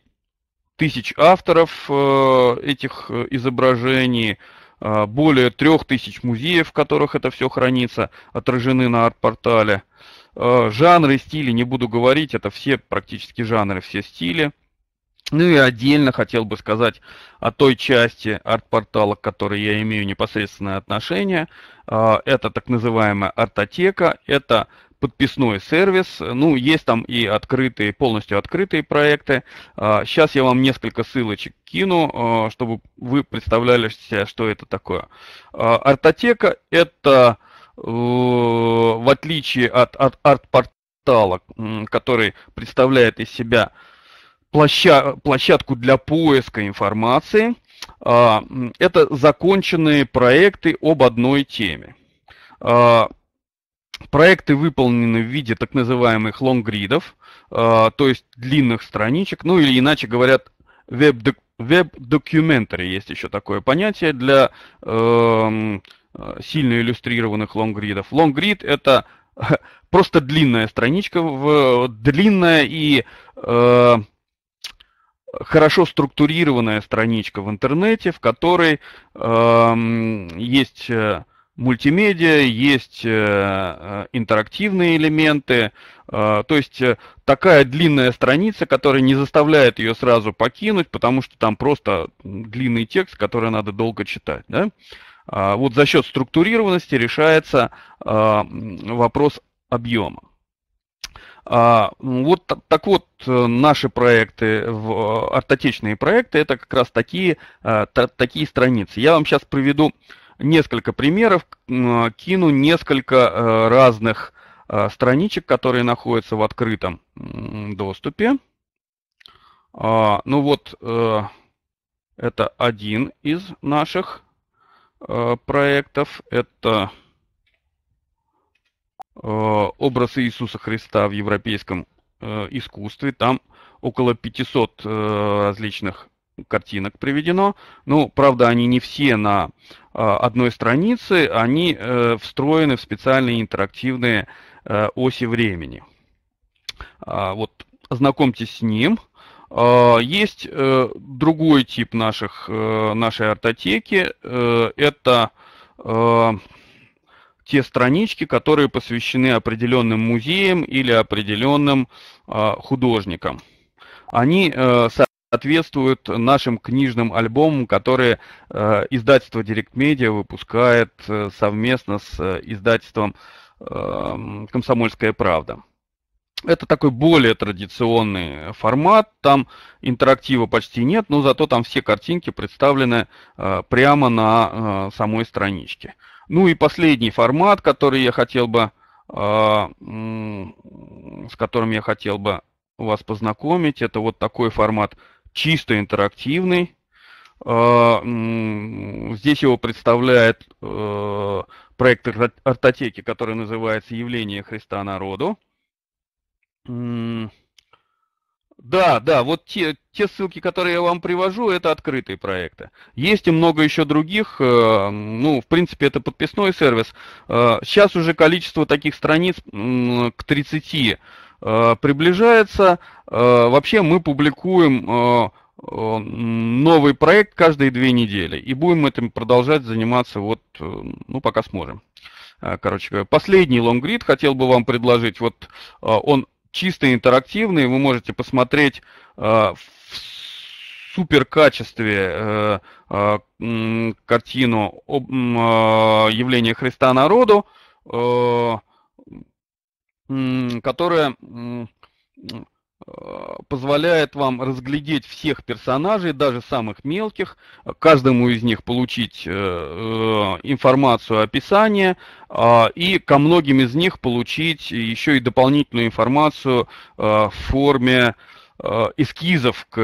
тысяч авторов э, этих э, изображений, э, более трех тысяч музеев, в которых это все хранится, отражены на арт-портале. Жанры, стили, не буду говорить, это все практически жанры, все стили. Ну и отдельно хотел бы сказать о той части арт-портала, к которой я имею непосредственное отношение. Это так называемая артотека, это подписной сервис. Ну, есть там и открытые, полностью открытые проекты. Сейчас а, я вам несколько ссылочек кину, а, чтобы вы представляли себе, что это такое. А, артотека – это, э, в отличие от, арт-портала, который представляет из себя площадку для поиска информации, это законченные проекты об одной теме. Проекты выполнены в виде так называемых лонгридов, э, то есть длинных страничек, ну или иначе говорят, веб-документари, есть еще такое понятие для эм, э, сильно иллюстрированных лонгридов. Лонгрид – это (laughs) просто длинная страничка, длинная и э, хорошо структурированная страничка в интернете, в которой эм, есть мультимедиа, есть э, э, интерактивные элементы. Э, то есть такая длинная страница, которая не заставляет ее сразу покинуть, потому что там просто длинный текст, который надо долго читать. Да? А вот за счет структурированности решается вопрос объема. А, вот так вот, наши проекты, ортотечные проекты, это как раз такие, такие страницы. Я вам сейчас приведу несколько примеров, кину несколько э, разных э, страничек, которые находятся в открытом доступе. А, ну вот, э, это один из наших проектов. Это образ Иисуса Христа в европейском искусстве. Там около 500 различных картинок приведено. Ну, правда, они не все на а, одной странице, они э, встроены в специальные интерактивные э, оси времени. А, вот, ознакомьтесь с ним. А, есть э, другой тип наших, нашей артотеки. Это те странички, которые посвящены определенным музеям или определенным художникам. Они соответствуют нашим книжным альбомам, которые э, издательство Direct Media выпускает э, совместно с э, издательством э, «Комсомольская правда». Это такой более традиционный формат, там интерактива почти нет, но зато там все картинки представлены э, прямо на э, самой страничке. Ну и последний формат, который я хотел бы, э, с которым я хотел бы вас познакомить, это вот такой формат чисто интерактивный. А, здесь его представляет э, проект артотеки, который называется «Явление Христа народу». Да, да, вот те, те ссылки, которые я вам привожу, это открытые проекты. Есть и много еще других, э, ну, в принципе, это подписной сервис. Э, сейчас уже количество таких страниц к 30 Э, приближается. Э, вообще мы публикуем э, новый проект каждые две недели. И будем этим продолжать заниматься вот, ну, пока сможем. Короче говоря, последний лонгрид хотел бы вам предложить. Вот он чисто интерактивный, вы можете посмотреть в супер качестве картину явления Христа народу которая а, позволяет вам разглядеть всех персонажей, даже самых мелких, каждому из них получить э, э, информацию, описания а, и ко многим из них получить еще и дополнительную информацию а, в форме эскизов к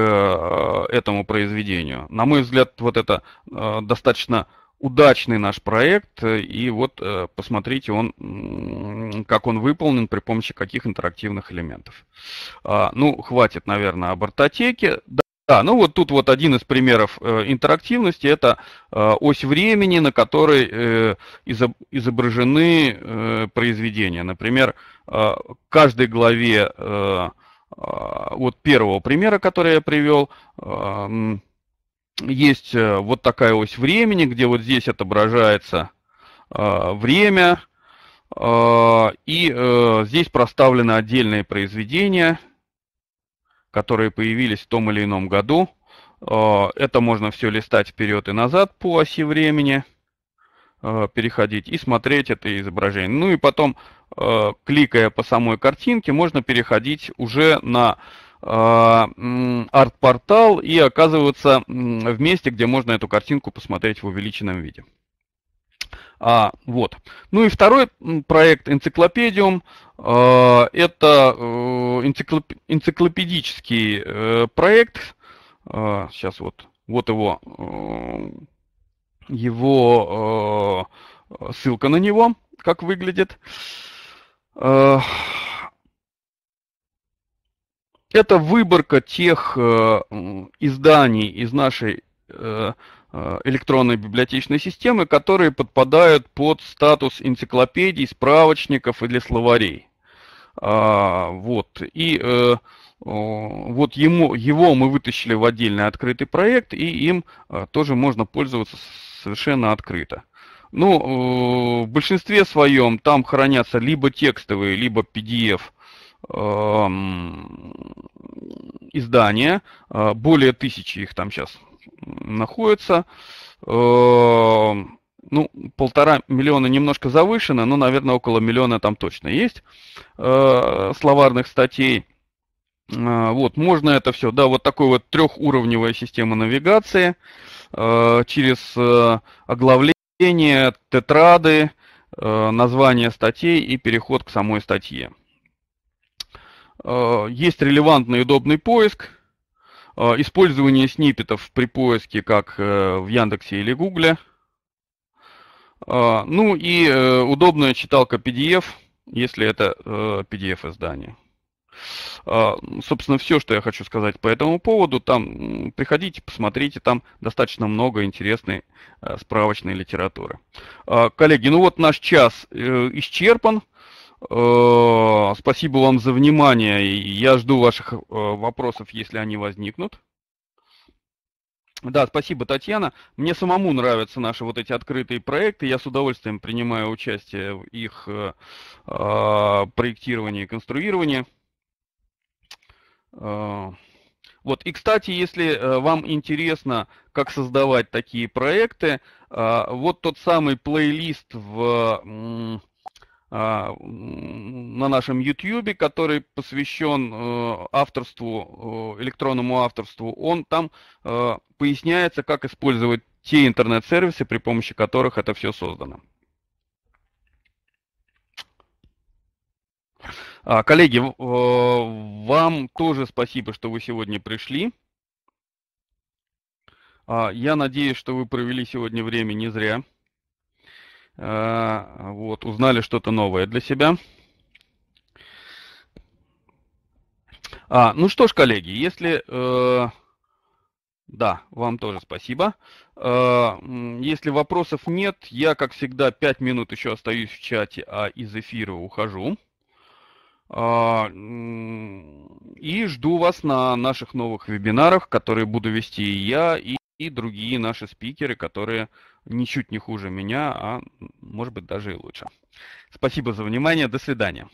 этому произведению. На мой взгляд, вот это достаточно удачный наш проект, э, и вот э, посмотрите, он, как он выполнен, при помощи каких интерактивных элементов. А, ну, хватит, наверное, об ортотеке. Да, ну вот тут вот один из примеров э, интерактивности, это ось времени, на которой изображены произведения. Например, в каждой главе а, вот первого примера, который я привел, есть э, вот такая ось времени, где вот здесь отображается э, время, э, и здесь проставлены отдельные произведения, которые появились в том или ином году. Это можно все листать вперед и назад по оси времени, переходить и смотреть это изображение. Ну и потом, кликая по самой картинке, можно переходить уже на Э, арт-портал и оказываются в месте, где можно эту картинку посмотреть в увеличенном виде. А, вот. Ну и второй проект энциклопедиум. Э, это э, энциклопедический проект. сейчас вот, вот его, его ссылка на него, как выглядит. Это выборка тех э, изданий из нашей э, э, электронной библиотечной системы, которые подпадают под статус энциклопедий, справочников или словарей. А, вот. И э, вот ему, его мы вытащили в отдельный открытый проект, и им тоже можно пользоваться совершенно открыто. Ну, в большинстве своем там хранятся либо текстовые, либо PDF Эм, издания, э, более тысячи их там сейчас находится. Э, ну, полтора миллиона немножко завышено, но, наверное, около миллиона там точно есть э, словарных статей. Вот, можно это все, да, вот такой вот трехуровневая система навигации через оглавление, тетрады, название статей и переход к самой статье. Э, есть релевантный удобный поиск, э, использование сниппетов при поиске как э, в Яндексе или Гугле. Ну и удобная читалка PDF, если это PDF-издание. Собственно, все, что я хочу сказать по этому поводу. Там приходите, посмотрите, там достаточно много интересной справочной литературы. Коллеги, ну вот наш час исчерпан. Э, спасибо вам за внимание. Я жду ваших э, вопросов, если они возникнут. Да, спасибо, Татьяна. Мне самому нравятся наши вот эти открытые проекты. Я с удовольствием принимаю участие в их э, а, проектировании и конструировании. вот. И, кстати, если вам интересно, как создавать такие проекты, вот тот самый плейлист в а, на нашем YouTube, который посвящен э, авторству, э, электронному авторству. Он там э, поясняется, как использовать те интернет-сервисы, при помощи которых это все создано. А, коллеги, вам тоже спасибо, что вы сегодня пришли. А, я надеюсь, что вы провели сегодня время не зря. А, вот, узнали что-то новое для себя. А, ну что ж, коллеги, если... Э, да, вам тоже спасибо. Э, если вопросов нет, я, как всегда, 5 минут еще остаюсь в чате, а из эфира ухожу. Э, и жду вас на наших новых вебинарах, которые буду вести и я, и, и другие наши спикеры, которые ничуть не хуже меня, а может быть даже и лучше. Спасибо за внимание, до свидания.